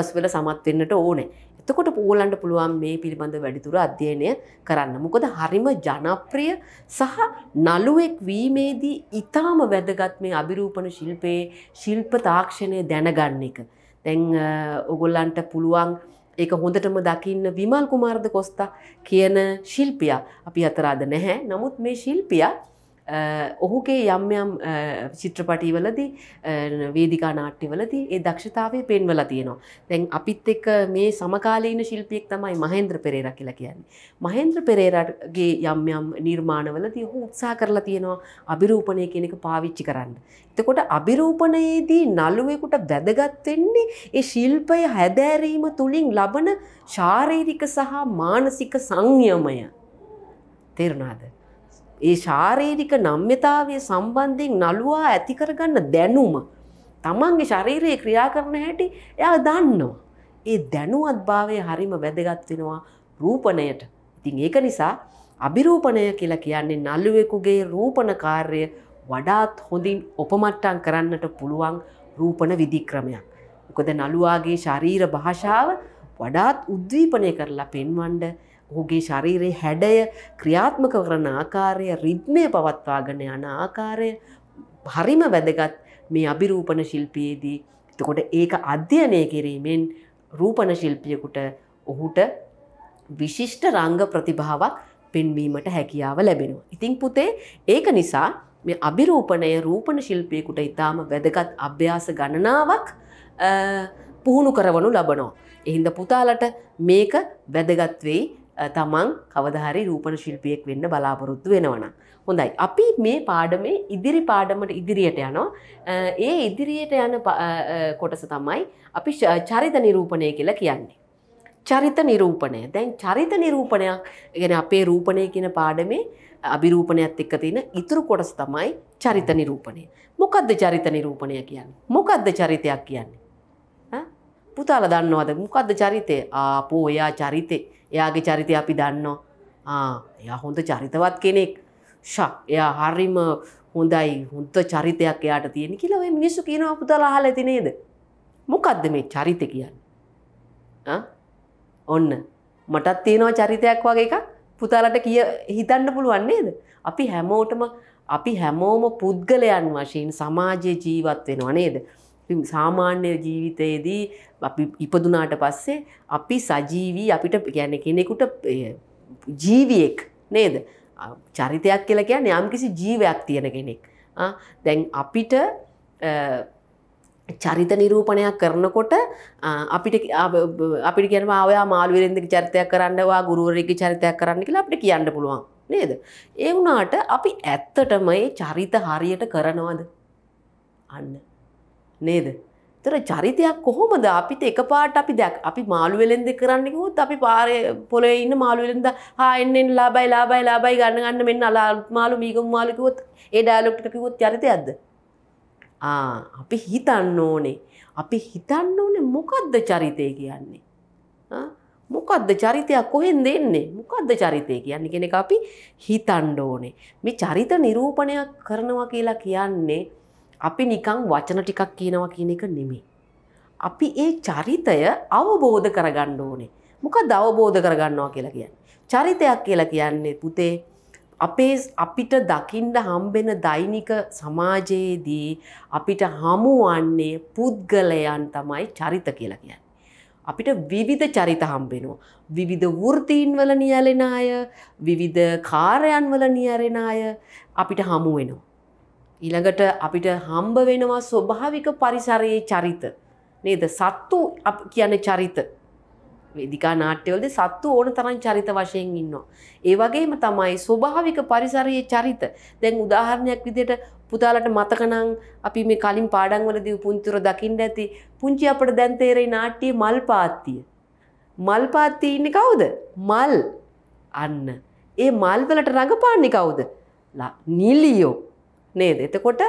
උසස් වෙල සමත් වෙන්නට ඕනේ. එතකොට පෝලන්ට පුළුවන් මේ පිළිබඳ වැඩිතුර අධ්‍යයනය කරන්න. මොකද හරිම ජනප්‍රිය සහ නළුවෙක් වීමේදී ඉතාම වැදගත් මේ අභිරූපණ ශිල්පයේ ශිල්ප තාක්ෂණය දැනගන්න එක. තැන් ඔගොල්ලන්ට පුළුවන් ඒක හොඳටම දකින්න විමල් කුමාර්ද කොස්තා කියන ශිල්පියා අපි අතරාද නැහැ. නමුත් මේ ශිල්පියා ඔහුගේ යම් යම් චිත්‍රපටීවලදී වේදිකා නාට්‍යවලදී ඒ දක්ෂතාවය පෙන්වල තියෙනවා. දැන් අපිත් එක්ක මේ සමකාලීන ශිල්පියෙක් තමයි මහේන්ද්‍ර පෙරේරා කියලා කියන්නේ. මහේන්ද්‍ර පෙරේරාගේ යම් යම් නිර්මාණවලදී ඔහු උත්සාහ කරලා තියෙනවා අභිරූපණය කියන එක පාවිච්චි කරන්න. එතකොට අභිරූපණයේදී නළුවෙකුට වැදගත් වෙන්නේ ඒ ශිල්පය හැදෑරීම තුලින් ලබන ශාරීරික සහ මානසික සංයමය. තේරුණාද? ඒ ශාරීරික නම්්‍යතාවය සම්බන්ධයෙන් නළුවා ඇති කරගන්න දැනුම තමන්ගේ ශරීරයේ ක්‍රියා කරන හැටි එයා දන්නවා. ඒ දැනුවත් භාවය හරිම වැදගත් වෙනවා රූපණයට. ඉතින් ඒක නිසා අභිරූපණය කියලා කියන්නේ නළුවෙකුගේ රූපණ කාර්ය වඩාත් හොඳින් උපමට්ටම් කරන්නට පුළුවන් රූපණ විධික්‍රමයක්. මොකද නළුවාගේ ශරීර භාෂාව වඩාත් උද්දීපනය කරලා පෙන්වන්න ඔහුගේ ශරීරයේ හැඩය ක්‍රියාත්මක කරන ආකාරය රිද්මය පවත්වාගෙන යන ආකාරය හරිම වැදගත් මේ අභිරූපණ ශිල්පයේදී එතකොට ඒක අධ්‍යයනය කිරීමෙන් රූපණ ශිල්පියකුට ඔහුට විශිෂ්ට රංග ප්‍රතිභාවක් පෙන්වීමට හැකියාව ලැබෙනවා. ඉතිං පුතේ ඒක නිසා මේ අභිරූපණය රූපණ ශිල්පියකුට ඉතාම වැදගත් අභ්‍යාස ගණනාවක් පුහුණු කරවනු ලබනෝ. එහින්ද පුතාලට මේක වැදගත්වෙයි තමන් කවදහරි රූපණ ශිල්පියෙක් වෙන්න බලාපොරොත්තු වෙනවන. හොඳයි. අපි මේ පාඩමේ ඉදිරි පාඩමට ඉදිරියට යනවා. ඒ ඉදිරියට යන කොටස තමයි අපි චරිත නිරූපණය කියලා කියන්නේ. චරිත නිරූපණය දැන් චරිත නිරූපණයක් ගැන අපේ රූපණය කියන පාඩමේ අභිරූපණයක්ත් එක්ක තියෙන ඉතුරු කොටස තමයි චරිත නිරූපණය. මොකද්ද චරිත නිරූපණය කියන්නේ? මොකද්ද චරිතයක් කියන්නේ? පුතාලා දන්නවද මොකද්ද චරිතය? ආ පෝ එයා චරිතේ එයාගේ චරිතය අපි දන්නවා එයා හොඳ චරිතවත් කෙනෙක් ශක් එයා හරිම හොඳයි හොන්ත චරිතයක් එයාට තියෙන කියලා ඔය මිනිස්සු කියන පුතල අහල ඇති නේද මොකක්ද මේ චරිත කියන්න ඔන්න මටත් තියෙනවා චරිතයක් වගේ එකක් පුතාලට කිය හිතන්න පුළුවන් නේද අපි හැමෝටම අපි හැමෝම පුද්ගලයන් වශයෙන් සමාජය ජීවත් වෙනවා නේද සාමාන්‍ය ජීවිතයේදී අපි ඉපදුනාට පස්සේ අපි සජීවී අපිට ගැන කෙනෙකුට ජීවියෙක් නේද චරිතයක් කියලා කියන්නේ යම්කිසි ජීවයක් තියෙන කෙනෙක් දැන් අපිට චරිත නිරූපණයක් කරනකොට අපිට අපි ගැන ඔයා මාල්විරෙන්දක චරිතයක් කරන්නවා ගුරුවරයක චරිතයක් කරන්න කියලා අපිට කියන්න පුළුවන් නේද. ඒ වුණාට අපි ඇත්තටම ඒ චරිත හරියට කරනවද අන්න. නේද. තර චරිතයක් කොහොමද අපිට එකපාට අපි දැක් අපි මාළුවෙලෙන්ද කරන්නකුත් අපි පාරය පොලේ ඉන්න මාළුවෙලෙන්ද හාෙන්ෙන් ලාබයි ලාබයි ලාබයි ගන්න ගන්න මෙන්න අලා මාලු මීගම් මාලිකුවොත් ඒ ඩෑලොක්ටකිකුත් චරිතයක්ද. අපි හිතන්න ඕනේ අපි හිතන්න ඕනේ මොකක්ද චරිතය කියන්නේ. මොකක්ද චරිතයක් කොහෙන් දෙන්නේ මොකක්ද චරිතය කියන්නේ කෙනෙ අපි හිතන්ඩ ඕනේ මේ චරිත නිරූපණයක් කරනවා කියලා කියන්නේ අපි නිකං වචන ටිකක් කියනවා කියන එක නෙමේ. අපි ඒ චරිතය අවබෝධ කරගන්න ඕනේ. මොක දවබෝධ කරගන්නවා කියලා කියන්න. චරිතයක් කියලා කියන්නේ පුතේ අපේ අපිට දකිින්ට හම්බෙන දෛනික සමාජයේදී අපිට හමුවන්නේ පුද්ගලයන් තමයි චරිත කියලා කියන්න. අපිට විවිධ චරිත හම්බෙනවා. විවිධ වෘතීන් වල නියලෙන අය විවිධ කාරයන් වල නියරෙන අය අපිට හමුවෙනවා. ඊළඟට අපිට හම්බ වෙනවා ස්වභාවික පරිසරයේ චරිත නේද සත්තු කියන චරිත වෙදිකා නාට්‍යවලද සත්තු ඕන තරන් චරිත වශයෙන් ඉන්නවා. ඒ වගේම තමයි ස්වභාවික පරිසරයේ චරිත දැන් උදාහරණයක් විදියට පුතාලට මතකනං අපි මේ කලින් පාඩංවලදී පුංචිතුර දකිින්ට ඇති පුංචි අපට දැන්තේරේ නාට්‍යයේ මල් පාත්තිය. මල් පාත්තිය ඉන්න කවුද මල් අන්න ඒ මල්වලට රඟපාන්නේ කවුද නිලියෝ නේද. එතකොට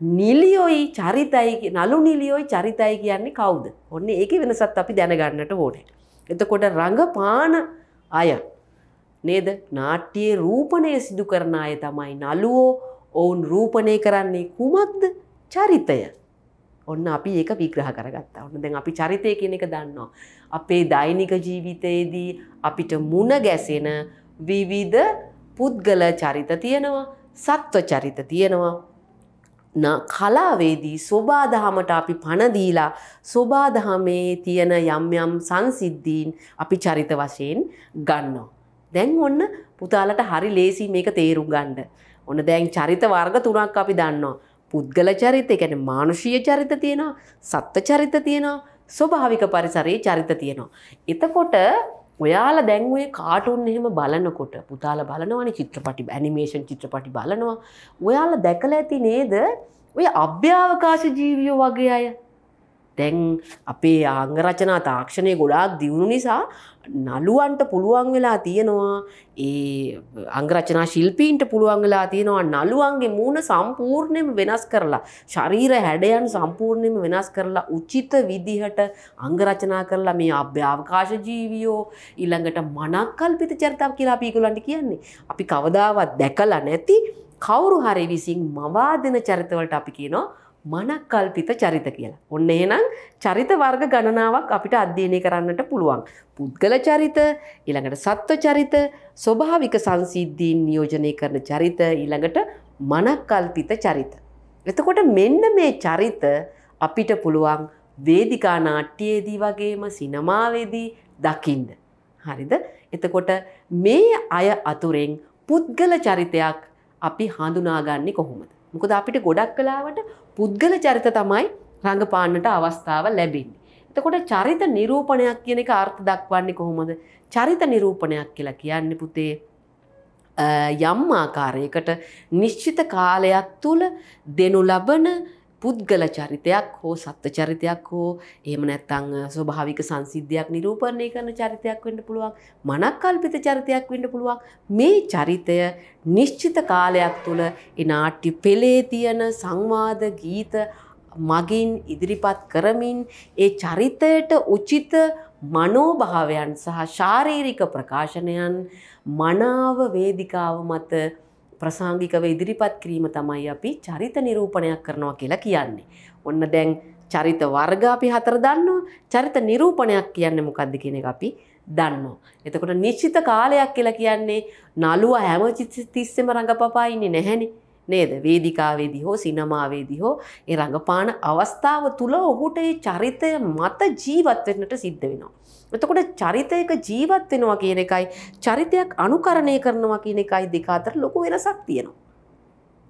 නිලියොයි චරිතයි නලු නිලියොයි චරිතයි කියන්නේ කවුද. ඔන්න ඒක වෙනසත් අපි දැනගන්නට ඕනේ. එතකොට රඟපාන අය නේද නාට්‍යයේ රූපණය සිදු කරන අය තමයි නළුවෝ ඔවුන් රූපණය කරන්නේ කුමක්ද චරිතය. ඔන්න අපි ඒක විග්‍රහ කරගත්තා ඔන්න දැන් අපි චරිතය කියන එක දන්නවා. අපේ දෛනික ජීවිතයේදී අපිට මුණ ගැසෙන විවිධ පුද්ගල චරිත තියෙනවා සත්ව චරිත තියෙනවා කලාවේදී ස්වබාදහමට අපි පණදීලා ස්වබාදහමේ තියෙන යම් යම් සංසිද්ධීන් අපි චරිත වශයෙන් ගන්නවා. දැන් ඔන්න පුතාලට හරි ලේසි මේක තේරුම් ගන්න. ඔන්න දැන් චරිත වර්ග තුනක් අපි දන්නවා. පුද්ගල චරිත, ඒ කියන්නේ මානුෂීය චරිත තියෙනවා, සත්ත්ව චරිත තියෙනවා, ස්වභාවික පරිසරයේ චරිත තියෙනවා. එතකොට ඔයාල දැන්ුවේ කාටුන් එහෙම බලනකොට පුතාල බලනවනි චිත්‍රපටි ඇනිමේෂන් චිත්‍රපටි බලනවා ඔයාල දැකල ඇති නේද ඔය අභ්‍යාවකාශ ජීවියෝ වගේ අය දැන් අපේ ආංග රචනා තාක්ෂණය ගොඩාක් දියුණු නිසා නළුවන්ට පුළුවන් වෙලා තියෙනවා ඒ අංගරචනා ශිල්පීන්ට පුළුවන් වෙලා තියෙනවා නළුවන්ගේ මූුණ සම්පූර්ණයම වෙනස් කරලා ශරීර හැඩයන් සම්පූර්ණයම වෙනස් කරලා උචිත විදිහට අංගරචනා කරලා මේ අභ්‍යාවකාශ ජීවියෝ ඉළඟට මනක්කල්පිත චරිතක් කියලා පීකුලන්ට කියන්නේ අපි කවදාවත් දැකලා නැති කවුරු හරි විසින් මවාදන චරිතවලට අපි කියනවා මනක්කල්පිත චරිත කියලා. ඔන්න එහෙනම් චරිත වර්ග ගණනාවක් අපිට අධ්‍යයනය කරන්නට පුළුවන්. පුද්ගල චරිත, ඊළඟට සත්ව චරිත, ස්වභාවික සංසිද්ධීන් නියෝජනය කරන චරිත, ඊළඟට මනක්කල්පිත චරිත. එතකොට මෙන්න මේ චරිත අපිට පුළුවන් වේදිකා නාට්‍යයේදී වගේම සිනමාවේදී දකින්න. හරිද? එතකොට මේ අය අතුරෙන් පුද්ගල චරිතයක් අපි හඳුනාගන්නේ කොහොමද? මොකද අපිට ගොඩක් කලාවට පුද්ගල චරිත තමයි රඟපාන්නට අවස්ථාව ලැබින්නේ. එතකොට චරිත නිරූපණයක් කියන එක අර්ථ දක්වන්නේ කොහොමද? චරිත නිරූපණයක් කියලා කියන්නේ පුතේ යම් ආකාරයකට නිශ්චිත කාලයක් තුළ දෙනු ලබන පුද්ගල චරිතයක් හෝ සත්ව චරිතයක් හෝ එහම නැත්තං ස්වභාවික සංසිද්ධයක් නිරූපණය කරන චරිතයක් වඩ පුළුවන් මනක් කල්පිත චරිතයක් වඩ පුළුවන් මේ චරිතය නිශ්චිත කාලයක් තුළ එනාට්‍ය පෙළේ තියන සංවාද ගීත මගින් ඉදිරිපත් කරමින් ඒ චරිතයට උචිත මනෝභාවයන් සහ ශාරීරික ප්‍රකාශනයන් මනාව වේදිකාව මත ප්‍රසාංගිකව ඉදිරිපත් කිරීම තමයි අපි චරිත නිරූපණයක් කරනවා කියලා කියන්නේ. ඔන්න දැන් චරිත වර්ග අපි හතර දන්නවා. චරිත නිරූපණයක් කියන්නේ මොකද්ද කියන එක අපි දන්නවා. එතකොට නිශ්චිත කාලයක් කියලා කියන්නේ නළුවා හැම තිස්සෙම රඟපපා ඉන්නේ නැහැනේ. නේද වේදිකාවේදී හෝ සිනමාවේදී හෝ ඒ රඟපාන අවස්ථාව තුල ඔහුට ඒ චරිතය මත ජීවත් වෙන්නට සිද්ධ වෙනවා. එතකොට චරිතයක ජීවත් වෙනවා කියන එකයි චරිතයක් අනුකරණය කරනවා කියන එකයි දෙක අතර ලොකු වෙනසක් තියෙනවා.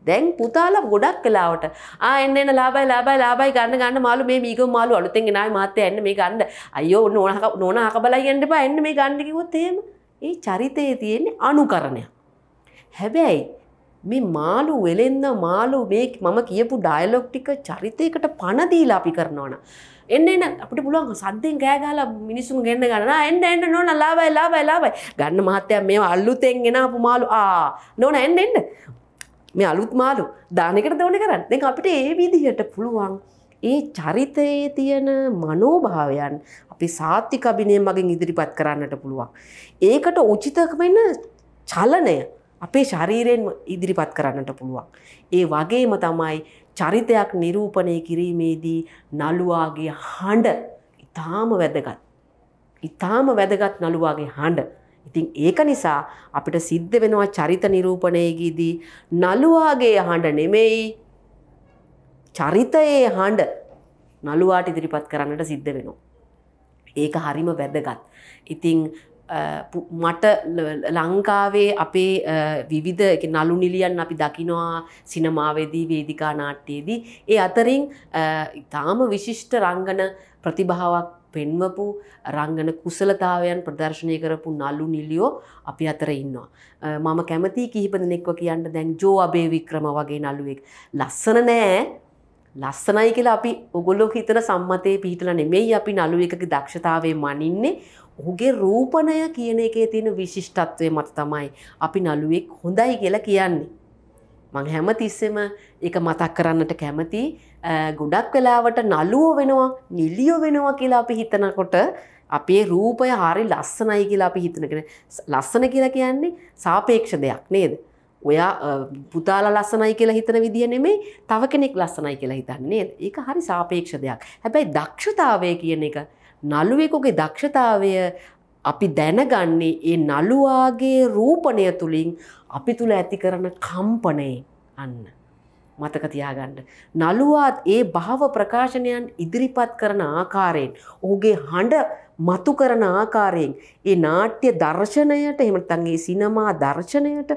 දැන් පුතාලා ගොඩක් වෙලාවට ආ එන්න එන්න ලාභයි ලාභයි ලාභයි ගන්න ගන්න මාළු මේ මීගම මාළු අලුතෙන් එනයි මාත්‍යා එන්න මේ ගන්න. අයියෝ නෝනා නෝනා අකබලයි යන්න එපා එන්න මේ ගන්න කිව්වොත් එහෙම ඒ චරිතයේ තියෙන අනුකරණය. හැබැයි මේ මාළු වෙලෙන්න මාළු මේ මම කියපු ඩයලොග් ටික චරිතයකට පණ දීලා අපි කරනවනම් එන්න එන්න අපිට පුළුවන් සද්දෙන් කෑ ගහලා මිනිස්සුන් ගෙන්න ගන්න නා එන්න එන්න නෝනා ලාබයි ලාබයි ලාබයි ගන්න මහත්තයා මේවා අලුතෙන් එනපු මාළු ආ නෝනා එන්න එන්න මේ අලුත් මාළු දාන එකට දෝනේ කරන්නේ දැන් අපිට ඒ විදිහට පුළුවන් ඒ චරිතයේ තියෙන මනෝභාවයන් අපි සාත්තික අභිනය මගින් ඉදිරිපත් කරන්නට පුළුවන්. ඒකට උචිතකම එන චලනය අපේ ශරීරයෙන් ඉදිරිපත් කරන්නට පුළුවන්. ඒ වගේම තමයි චරිතයක් නිරූපණය කිරීමේදී නළුවාගේ හඬ ඉතාම වැදගත්. ඉතාම වැදගත් නළුවාගේ හඬ. ඉතින් ඒක නිසා අපිට සිද්ධ වෙනවා චරිත නිරූපණයේදී නළුවාගේ හඬ නෙමෙයි චරිතයේ හඬ නළුවාට ඉදිරිපත් කරන්නට සිද්ධ වෙනවා. ඒක හරිම වැදගත්. ඉතිං මට ලංකාවේ අපේ විවිධ නලු නිලියන් අපි දකිනවා සිනමාවේදී වේදිකා නාට්‍යයේදී. ඒ අතරින් ඉතාම විශිෂ්ට රංගන ප්‍රතිභාවක් පෙන්වපු රංගන කුසලතාවයන් ප්‍රදර්ශනය කරපු නල්ලු නිලියෝ අපි අතර ඉන්නවා. මම කැමති කිහිප දෙනෙක්ව කියන්න දැන් ජෝ අබේ වික්‍රම වගේ නළුවෙක්. ලස්සන නෑ ලස්සනයි කියලා අපි ඔගොල්ලො හිතන සම්මතය පිහිටල නෙමෙයි අපි නළුවකගේ දක්ෂතාවේ මනින්නේ ඔහුගේ රූපණය කියන එකේ තියෙන විශිෂ්ටත්වය මත තමයි අපි නළුවෙක් හොඳයි කියලා කියන්නේ. මං හැම තිස්සෙම එක මතක් කරන්නට කැමති ගොඩක් වෙලාවට නළුවෝ වෙනවා නිලියෝ වෙනවා කියලා අපි හිතනකොට අපේ රූපය හරි ලස්සනයි කියලා අපි හිතනගෙන ලස්සන කියලා කියන්නේ සාපේක්ෂ දෙයක් නේද. ඔයා පුතාලා ලස්සනයි කියලා හිතන විදිය නෙමේ තව කෙනෙක් ලස්සනයි කියලා හිතන්නේ ඒක හරි සාපේක්ෂ දෙයක්. හැබැයි දක්ෂතාවය කියන එක නළුවෙකුගේ දක්ෂතාවය අපි දැනගන්නේ ඒ නළුවාගේ රූපණය තුළින් අපි තුළ ඇති කරන කම්පනයේ අන්න. මතක තියාගන්න. නළුවාත් ඒ භාව ප්‍රකාශනයන් ඉදිරිපත් කරන ආකාරයෙන් ඔහුගේ හඬ මතු කරන ආකාරයෙන් ඒ නාට්‍ය දර්ශනයට එහෙමත්නම් ඒ සිනමා දර්ශනයට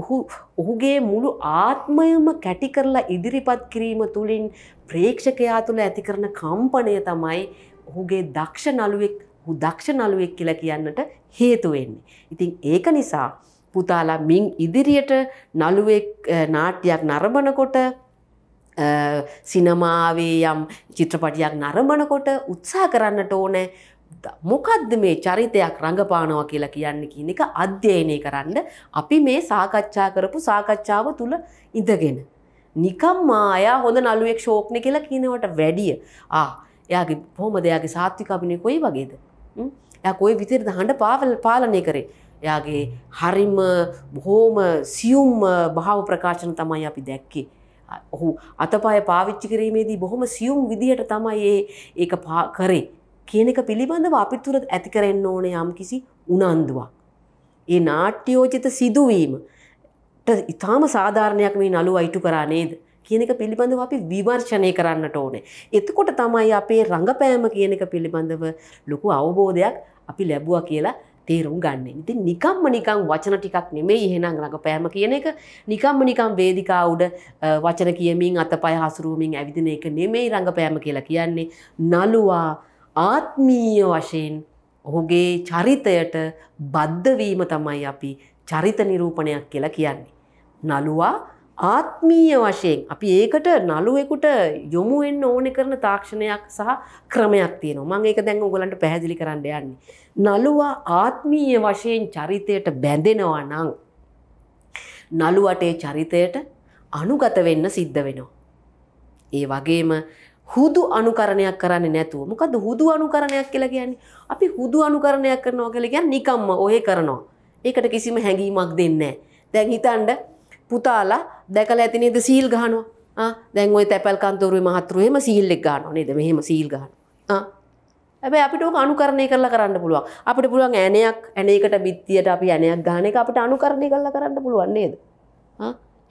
ඔහු ඔහුගේ මුළු ආත්මයම කැටි කරලා ඉදිරිපත් කිරීම තුළින් ප්‍රේක්ෂකයා තුළ ඇති කරන කම්පණය තමයි ඔහුගේ දක්ෂ නළුවෙක් හු දක්ෂ නළුවෙක් කියලා කියන්නට හේතුවෙන්නේ. ඉතින් ඒක නිසා පුතාලා මින් ඉදිරියට නළුවෙක් නාට්‍යයක් නරඹනකොට සිනමාවේ යම් චිත්‍රපටියක් නරඹනකොට උත්සා කරන්නට ඕනෑ මොකද්ද මේ චරිතයක් රඟපානවා කියලා කියන්නේ කියන එක අධ්‍යයනය කරන්න අපි මේ සාකච්ඡා කරපු සාකච්ඡාව තුල ඉඳගෙන නිකම්ම ආයා හොඳ නළුවෙක් ෂෝක්නේ කියලා කියනවට වැඩිය ආ එයාගේ හොම දෙයාගේ සාත්තිකාපිනය කොයි වගේද එය කොයි විතරද හඬ පාවල් පාලනය කරේ එයාගේ හරිම බොහෝම සියුම් භාව ප්‍රකාශන තමයි අපි දැක්කේ ඔහු අතපාය පාවිච්චි කිරීමේදී බොහොම සියුම් විදිහට තමයි ඒ ඒක කරේ කියන එක පිළිබඳව අපි තුර ඇති කරෙන්න ඕනේ යම් කිසි උනන්දුවක්. ඒ නාට්‍යෝචිත සිදුවීම ඉතාම සාධාරණයක් මේ නළුව අයිටු කරා නේද කියන එක පිළිබඳව අපි විවර්ශනය කරන්නට ඕනේ. එතකොට තමයි අපේ රඟපෑම කියන එක පිළිබඳව ලොකු අවබෝධයක් අපි ලැබුවා කියලා තේරුම් ගන්න. ඉතින් නිකම්ම නිකං වචන ටිකක් නෙමෙයි එහෙනම් රඟපෑම කියන එක නිකම්ම නිකම් වේදිකා උඩ වචන කියමින් අතපය හසුරුවමින් ඇවිදින එක නෙමෙයි රඟපෑම කියලා කියන්නේ. නළුවා ආත්මීය වශයෙන් ඔහුගේ චරිතයට බද්ධවීම තමයි අපි චරිත නිරූපණයක් කියලා කියන්නේ. නළුවා ආත්මීය වශයෙන් අපි ඒකට නළුවෙකුට යොමු වෙන්න ඕනේ කරන තාක්ෂණයක් සහ ක්‍රමයක් තියෙනවා. මම ඒක දැන් ඔයගලන්ට පැහැදිලි කරන්න යන්නේ. නළුවා ආත්මීය වශයෙන් චරිතයට බැඳෙනවා නම් නළුවට ඒ චරිතයට අනුගත වෙන්න සිද්ධ වෙනවා. ඒ වගේම හුදු අනුකරණයක් කරන්නේ නැතුව මොකද හුදු අනුකරණයක් කියලා කියන්නේ අපි හුදු අනුකරණයක් කරනවා කියලා කියන්නේ නිකම්ම ඔහෙ කරනවා ඒකට කිසිම හැඟීමක් දෙන්නේ නැහැ දැන් හිතන්න පුතාලා දැකල ඇතිනේද සීල් ගහනවා දැන් ඔය තැපැල් කන්තරුවේ මහත්තුරුවේම සීල් එක් ගන්නවා නේද මෙහෙම සීල් ගහනවා හැබැයි අපිට ඕක අනුකරණය කරලා කරන්න පුළුවන් අපිට පුළුවන් ඇණයක් ඇණයකට බිත්තියට අපි ඇණයක් ගහන එක අපිට අනුකරණය කරලා කරන්න පුළුවන් නේද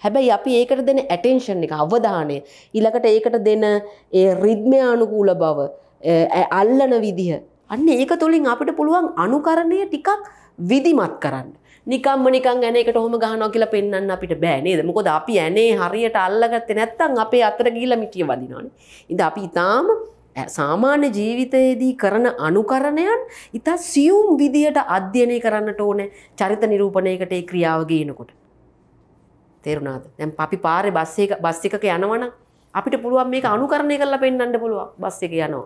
හැබැයි අපි ඒකට දෙන ඇටෙන්ෂන් එක අවධානය ඊළඟට ඒකට දෙන ඒ රිද්මය අනුකූල බව අල්ලන විදිහ අන්න ඒක තුළින් අපිට පුළුවන් අනුකරණය ටිකක් විධිමත් කරන්න නිකම්ම නිකන් ඇනකට හොම ගහනෝ කියලා පෙන්න්න අපිට බෑනේද මොකොද අපි ඇනේ හරියට අල්ලගත්ත නැත්තන් අපේ අතර ගිල මිටිය වදිනවාන. ඉඳ අපි ඉතාම සාමාන්‍ය ජීවිතයේදී කරන අනුකරණයන් ඉතා සියුම් විදියට අධ්‍යයනය කරන්නට ඕන චරිත නිරූපණයකට ඒ ක්‍රියාවගේනකොට. තේරුණාද දැම් අපි පාරය බස්සක බස්සිකක යනවන අපිට පුළුවන් මේක අනුකරණය කරලා පෙන්න්නට පුළුව බස්ස එක යනවා.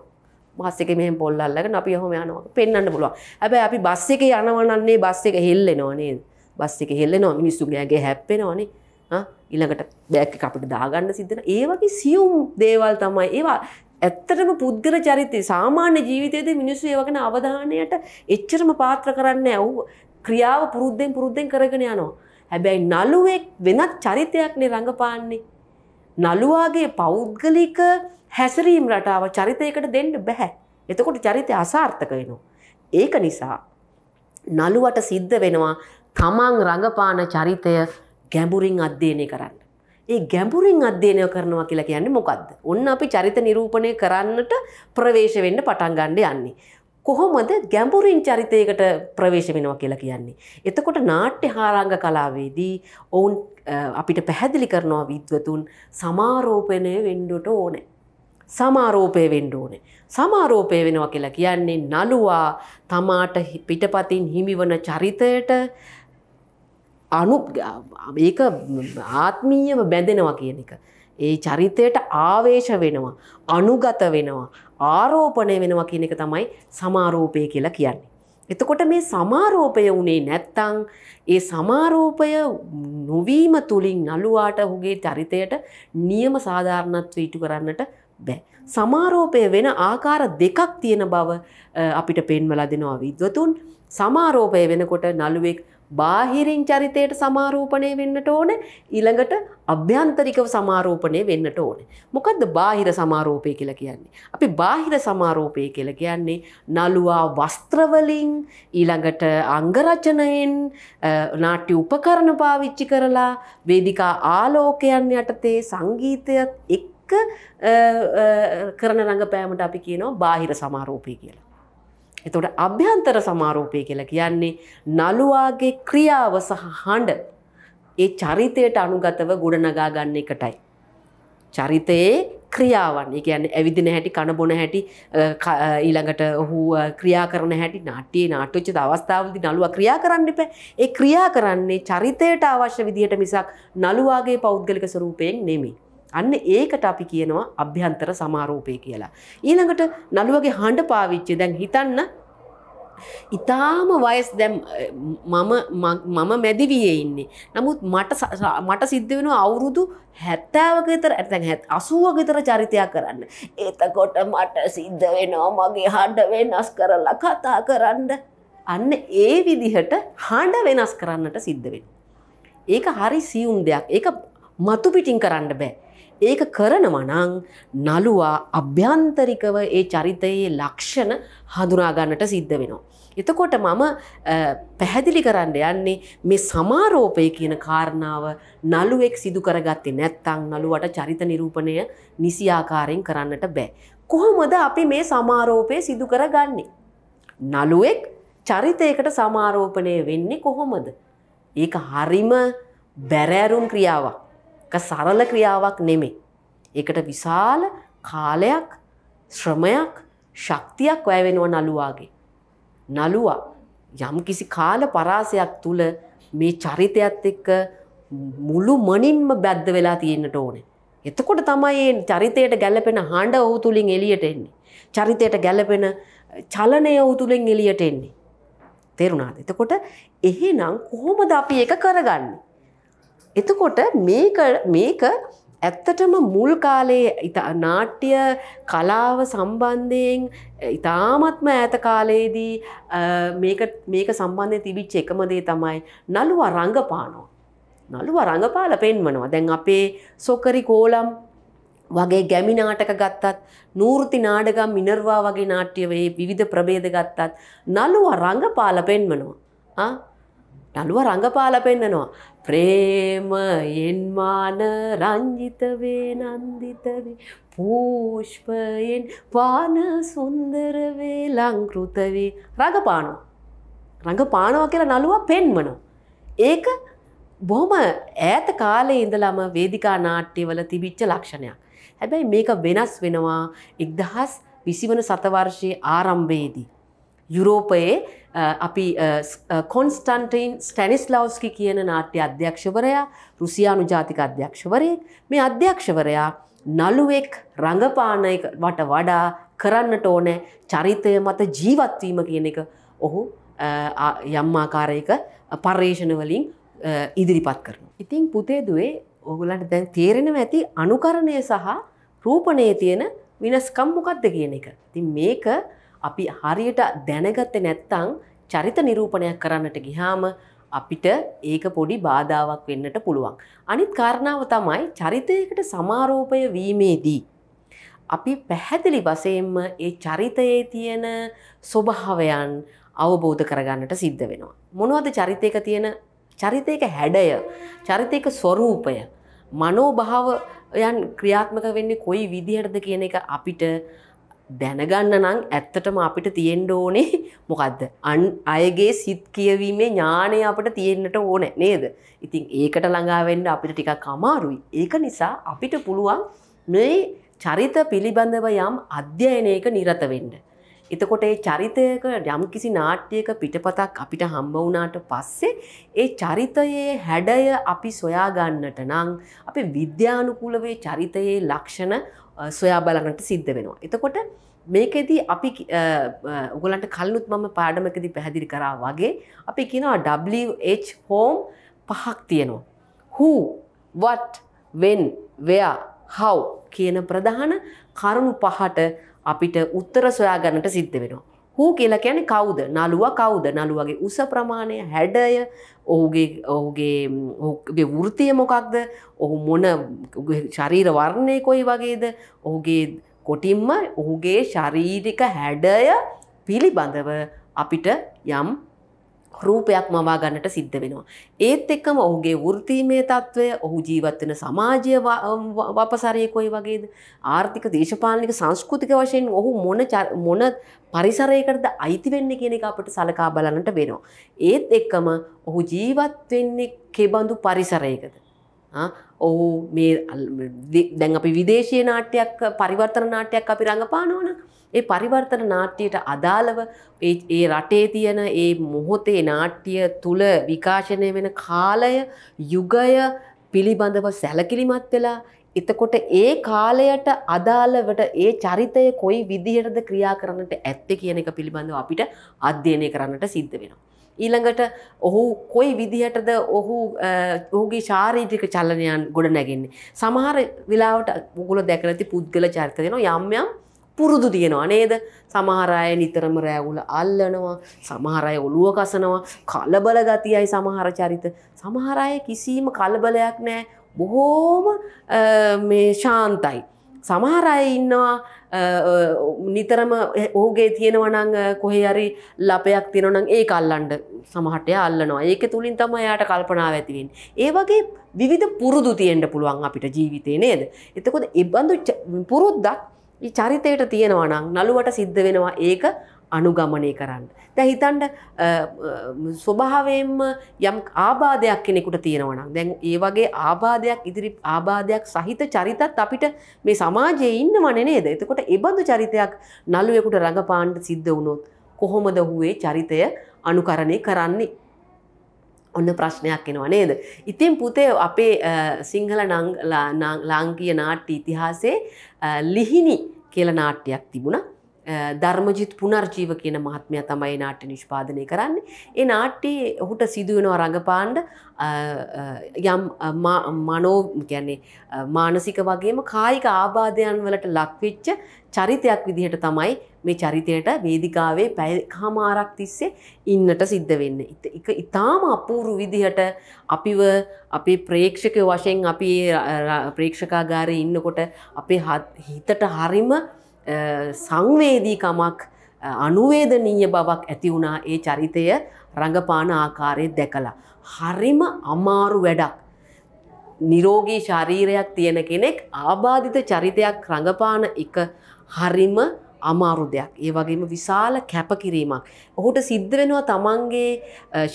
මාස්සක මෙහම පොල්ලල්ලගෙන අපි හොම යනවා පෙන්න්න පුළුව ඇබැ අපි බස් එක යනවනන්නේ බස් එක හෙල්ලෙනවා නේද බස් එක හෙල්ලෙනවා මිනිස්සුන්ගේ හැප්පෙනවානේ ඉළඟට බැක් අපට දාගන්න සිදන ඒවගේ සියුම් දේවල් තමයි ඒවා ඇත්තටම පුද්ගල චරිතය සාමාන්‍ය ජීවිතයද මිනිස්සු ඒවගෙන අවධානයට එච්චරම පාත්‍ර කරන්න ඇව් ක්‍රියාව පුරුද්ධෙන් පුරුද්ධෙන් කරගෙන යනවා. හැබැයි නළුවෙක් වෙනත් චරිතයක්නේ රඟපාන්නේ. නළුවාගේ පෞද්ගලික හැසිරීම් රටාව චරිතයකට දෙන්න බැහැ. එතකොට චරිතය අසාර්ථක වෙනවා. ඒක නිසා නළුවට සිද්ධ වෙනවා තමන් රඟපාන චරිතය ගැඹුරින් අධ්‍යයනය කරන්න. ඒ ගැඹුරින් අධ්‍යයනය කරනවා කියලා කියන්නේ මොකක්ද. ඔන්න අපි චරිත නිරූපණය කරන්නට ප්‍රවේශ වෙන්න පටන් ගන්න යන්නේ. කොහොමද ගැඹුරින් චරිතයකට ප්‍රවේශ වෙනවා කියලා කියන්නේ. එතකොට නාට්‍ය හාරංග කලාවේදී ඔවුන් අපිට පැහැදිලි කරනවා විද්වතුන් සමාරෝපණය වෙන්ඩට ඕනෑ. සමාරෝපය වෙන්න ඕනේ. සමාරෝපය වෙනවා කියලා කියන්නේ නළුවා තමාට පිටපතින් හිමිවන චරිතයට අනු ඒක ආත්මීයව බැඳෙනවා කියන එක. ඒ චරිතයට ආවේශ වෙනවා. අනුගත වෙනවා. ආරෝපණය වෙනවා කියන එක තමයි සමාරෝපය කියලා කියන්නේ. එතකොට මේ සමාරෝපය වුණේ නැත්තං ඒ සමාරෝපය නොවීම තුළින් නළුවාට හුගේ චරිතයට නියම සාධාරණත්ව ඉටු කරන්නට බෑ. සමාරෝපය වෙන ආකාර දෙකක් තියෙන බව අපිට පෙන්වලා දෙනවා විද්වතුන්. සමාරෝපය වෙනකොට නළුවෙක් බාහිරින් චරිතයට සමාරූපණය වෙන්නට ඕන ඊළඟට අභ්‍යන්තරිකව සමාරෝපණය වෙන්නට ඕන. මොකක්ද බාහිර සමාරෝපය කියලා කියන්නේ. අපි බාහිර සමාරෝපය කියලා කියන්නේ නළුවා වස්ත්‍රවලින් ඊළඟට අංගරචනයෙන් නාට්‍ය උපකරණ පාවිච්චි කරලා වේදිකා ආලෝකයන් යටතේ සංගීතයත් එක් එක්ක කරන රඟපෑමට අපි කියනවා බාහිර සමාරෝපය කියලා. එතොට අභ්‍යන්තර සමාරෝපය කියලා කියන්නේ නළුවාගේ ක්‍රියාව සහ හඬ ඒ චරිතයට අනුගතව ගොඩනගා ගන්න එකටයි. චරිතයේ ක්‍රියාවන් ඒ කියන්නේ ඇවිදින හැටි කන බොන හැටි ඊළඟට ඔහු ක්‍රියා කරන හැටි නාට්‍යයේ නාට්‍යච්ච අවස්ථාවලදී නළුවා ක්‍රියා කරන්න එපා. ඒ ක්‍රියා කරන්නේ චරිතයට අවශ්‍ය විදිහට මිසක් නළුවාගේ පෞද්ගලික ස්වරූපයෙන් නෙමෙයි. අන්න ඒකට අපි කියනවා අභ්‍යන්තර සමාරෝපය කියලා. ඊළඟට නළුවගේ හඬ පාවිච්චි දැන් හිතන්න ඉතාම වයස් දැම් මම මැදිවියේ ඉන්නේ. නමුත් මට සිද්ධ වෙන අවුරුදු හැත්තෑවකතර ඇතැන් හැත් අසුවගතර චරිතයක් කරන්න. එතකොට මට සිද්ධ වෙනවා මගේ හඬ වෙනස් කරලා කතා කරන්න. අන්න ඒ විදිහට හඬ වෙනස් කරන්නට සිද්ධ වෙන. ඒක හරි සියුම් දෙයක්. ඒක මතුපිටින් කරන්න බෑ. ඒක කරනවා නං නළුවා අභ්‍යන්තරිකව ඒ චරිතයේ ලක්ෂණ හඳුනාගන්නට සිද්ධ වෙනවා. එතකොට මම පැහැදිලි කරන්න යන්නේ මේ සමාරෝපය කියන කාරණාව නළුවෙක් සිදු කරගත්තේ නැත්තං නළුවට චරිත නිරූපණය නිසියාකාරයෙන් කරන්නට බෑ. කොහොමද අපි මේ සමාරෝපය සිදු කරගන්නේ. නළුවෙක් චරිතයකට සමාරෝපණය වෙන්නේ කොහොමද. ඒක හරිම බැරෑරුම් ක්‍රියාවක්. සරල ක්‍රියාවක් නෙමේ. ඒකට විශාල කාලයක් ශ්‍රමයක් ශක්තියක් වැෑවෙනව නළුවාගේ. නළුවා යම් කිසි කාල පරාසයක් තුළ මේ චරිතයත් එක්ක මුළු මනින්ම බැද්ද වෙලා තියෙන්න්නට ඕනේ. එතකොට තමයි චරිතයට ගැලපෙන හඬ ඔහු තුළින් එලියට එන්නේ. චරිතයට ගැලපෙන චලනය ඔහු තුළින් එලියට එන්නේ. තෙරුණාද. එතකොට එහෙනම් කොහොමද අපි එක කරගන්නේ. එතකොට මේක ඇත්තටම මුල් කාලයේ ඉතා නාට්‍ය කලාව සම්බන්ධයෙන් ඉතාමත්ම ඇත කාලයේදී මේක සම්බන්ධය තිබිච්ච එකම දේ තමයි නළුවා රඟපානෝ. නළුවා රඟපාල පෙන්වනවා දැන් අපේ සොකරි කෝලම් වගේ ගැමි නාටක ගත්තත් නූෘති නාඩගම් මිනර්වා වගේ නාට්‍යවේ විධ ප්‍රබේද ගත්තත් නළුවා රඟපාල පෙන්වනවා. නළුව රඟපාල පෙන්නනවා. ප්‍රේමයෙන් මාන රංජිතවේ නන්දිතවේ පූෂ්පයෙන් පාන සුන්දරවේ ලංකෘතවේ රඟපානු. රඟපානව කියලා නළුව පෙන්මනවා. ඒක බොහොම ඈත කාලේ ඉඳලම වේදිකා නාට්‍යවල තිබිච්ච ලක්ෂණයක්. හැබැයි මේක වෙනස් වෙනවා එක්දහස් විසිවන සතවර්ෂයේ ආරම්භයේදී. යුරෝපයේ අපි කොන්ස්ටන්ටයින් ස්ටැනිස්ලවස්කි කියන නාට්‍ය අධ්‍යක්ෂවරයා රුසියානු ජාතික අධ්‍යක්ෂවරේ මේ අධ්‍යක්ෂවරයා නළුවෙක් රඟපානයට වඩා කරන්නට ඕනෑ චරිතය මත ජීවත්වීම කියන එක ඔහු යම්මාකාරයක පර්යේෂණවලින් ඉදිරිපත් කරන. ඉතිං පුතේදුවේ ඔහුලට දැන් තේරෙනව ඇති අනුකරණය සහ රූපණය තියෙන විනස්කම් මොකක්ද කියන එක. ති මේක අපි හරියට දැනගත්තේ නැත්තං චරිත නිරූපණයක් කරන්නට ගිහාම අපිට ඒක පොඩි බාධාවක් වෙන්නට පුළුවන්. අනිත් කාරණාව තමයි චරිතයකට සමාරෝපය වීමේදී. අපි පැහැදිලි වසයෙන්ම ඒ චරිතයේ තියෙන ස්වභාවයන් අවබෝධ කරගන්නට සිද්ධ වෙනවා. මොනවද චරිතයක තියෙන චරිතයක හැඩය චරිතයක ස්වරූපය මනෝභාවයන් ක්‍රියාත්මක වෙන්නේ කොයි විදිහටද කියන එක අපිට දැනගන්න නම් ඇත්තටම අපිට තියෙන්ඩ ඕනේ මොකක්ද අන් අයගේ සිත් කියවීමේ ඥානය අපට තියෙන්න්නට ඕන නේද ඉතින් ඒකට ළඟාවෙන්ඩ අපිට ටික කමාරුයි ඒක නිසා අපිට පුළුවන් මේ චරිත පිළිබඳව යම් අධ්‍යයනයක නිරත වෙන්න. එතකොට ඒ චරිතයක යම් කිසි නාට්‍යයක පිටපතක් අපිට හම්බ වුණාට පස්සේ ඒ චරිතයේ හැඩය අපි සොයාගන්නට නං අපි විද්‍යානුකූලවේ චරිතයේ ලක්ෂණ සොයා බලගට සිද්ධ වෙනවා. එතකොට මේකෙදී අපි උගලන්ට කල්නුත් මම පාඩමකදී පැහැදිලි කරා වගේ අපි කිනවා WH හෝම් පහක් තියෙනවා. හු වට වෙන් වයා හව් කියන ප්‍රධාන කරුණු පහට අපිට උත්තර සොයාගන්නට සිද්ධ වෙනවා. හූ කියලා කියන කවුද නළුව කවුද නළුවගේ උස ප්‍රමාණය හැඩය ඔහුගේ ඔහුගේ වෘතිය මොකක්ද ඔහු මොන ශරීර වර්ණය කොයි වගේද ඔහුගේ කොටින්ම ඔහුගේ ශරීරික හැඩය පිළිබඳව අපිට යම් රූපයක් මවා ගන්නට සිද්ධ වෙනවා. ඒත් එක්කම ඔහුගේ වෘත්තීමේ තත්ත්වය ඔහු ජීවත්වෙන සමාජය වපසරයකොයි වගේද ආර්ථික දේශපාලනික සංස්කෘතික වශයෙන් ඔහු මොන මොන පරිසරයකටද අයිති වෙන්න කියන එක අපට සලකා බලන්නට වෙනවා. ඒත් එක්කම ඔහු ජීවත් වෙන්නේ කෙබඳු පරිසරයකද. ඔහු මේ දැන් අපි විදේශය නාට්‍යයක් පරිවර්තන නාට්‍යයක් අපි රඟපානවන ඒ පරිවර්තන නාට්‍යයට අදාළව ඒ රටේ තියෙන ඒ මොහොතේ නාට්‍ය තුළ විකාශනය වෙන කාලය යුගය පිළිබඳව සැලකිලිමත් වෙලා එතකොට ඒ කාලයට අදාළවට ඒ චරිතය කොයි විදිහටද ක්‍රියා කරන්නට ඇත්තේ කියන එක පිළිබඳව අපිට අධ්‍යයනය කරන්නට සිද්ධ වෙනවා. ඊළඟට ඔහු කොයි විදිහටද ඔහු ඔහුගේ ශාරීරික චලනයන් ගොඩ නැගෙන්නේ. සමහර වෙලාවට මුගුල දැකලති පුද්ගල චරිත දෙනවා යම් යම් පුරුදු තියෙනවා නේද සමහරය නිතරම රෑවුල අල්ලනවා සමහරය ඔළුව කසනවා කලබල ගතියයි සමහර චරිත සමහරය කිසිීම කලබලයක් නෑ බොහෝම ශාන්තයි. සමහරය ඉන්නවා නිතරම ඕගේ තියෙනවනං කොහේ හරි ලපයක් තිනොනං ඒ කල්ලන්ඩ සමහටය අල්ලනවා ඒක තුළින් තම යායට කල්පනාව ඇතිවෙන්. ඒ වගේ විවිධ පුරුදු තියෙන්ට පුළුවන් අපිට ජීවිතය නේද. එතකොට එබඳු පුරුද්දක් චරිතයට තියෙනවනම් නළුවට සිද්ධ වෙනවා ඒක අනුගමනය කරන්න. දැ හිතන්ට ස්වභාවයෙන්ම යම් ආබාධයක් කෙනෙකුට තියෙනවනම් දැන් ඒ වගේ ආබාධයක් ඉදිරි ආබාධයක් සහිත චරිතත් අපිට මේ සමාජයේ ඉන්න වනනේද එතකොට එබඳු චරිතයක් නල්ුවෙකුට රඟපාන්ට සිද්ධ වුණොත් කොහොමද හුවේ චරිතය අනුකරණය කරන්නේ. ඔන්න ප්‍රශ්නයක් එනවා නේද. ඉතින් පුතේ අපේ සිංහල ලාංකීය නාට්‍ය ඉතිහාසේ ලිහිනි කියල නාට්‍යයක් තිබුණා ධර්මජිත් පුනර්ජීව කියන මහත්මය තමයි නාට්‍ය නිෂ්පාදනය කරන්නේ. ඒ නාට්‍යයේ ඔහුට සිදුවෙනවා රඟපාන්ඩ යම් මනෝ ගැන්නේ මානසික වගේම කායික ආබාධයන් වලට ලක්වෙච්ච චරිතයක් විදිහට තමයි මේ චරිතයට වේදිකාවේ පැයකාමාරක් තිස්සේ ඉන්නට සිද්ධ වෙන්න. එක ඉතාම අපූරු විදිහට අපිව අපේ ප්‍රේක්ෂක වශයෙන් අපි ප්‍රේක්ෂකාගාරය ඉන්නකොට අපේ හිතට හරිම සංවේදීකමක් අනුවේදනීය බවක් ඇති වුණා ඒ චරිතය රඟපාන ආකාරය දැකලා. හරිම අමාරු වැඩක්. නිරෝගී ශරීරයක් තියෙන කෙනෙක් ආබාධිත චරිතයක් රඟපාන එක හරිම අමාරු දෙයක්. ඒ වගේම විශාල කැපකිරීමක්. ඔහුට සිද්ධ වෙනවා තමන්ගේ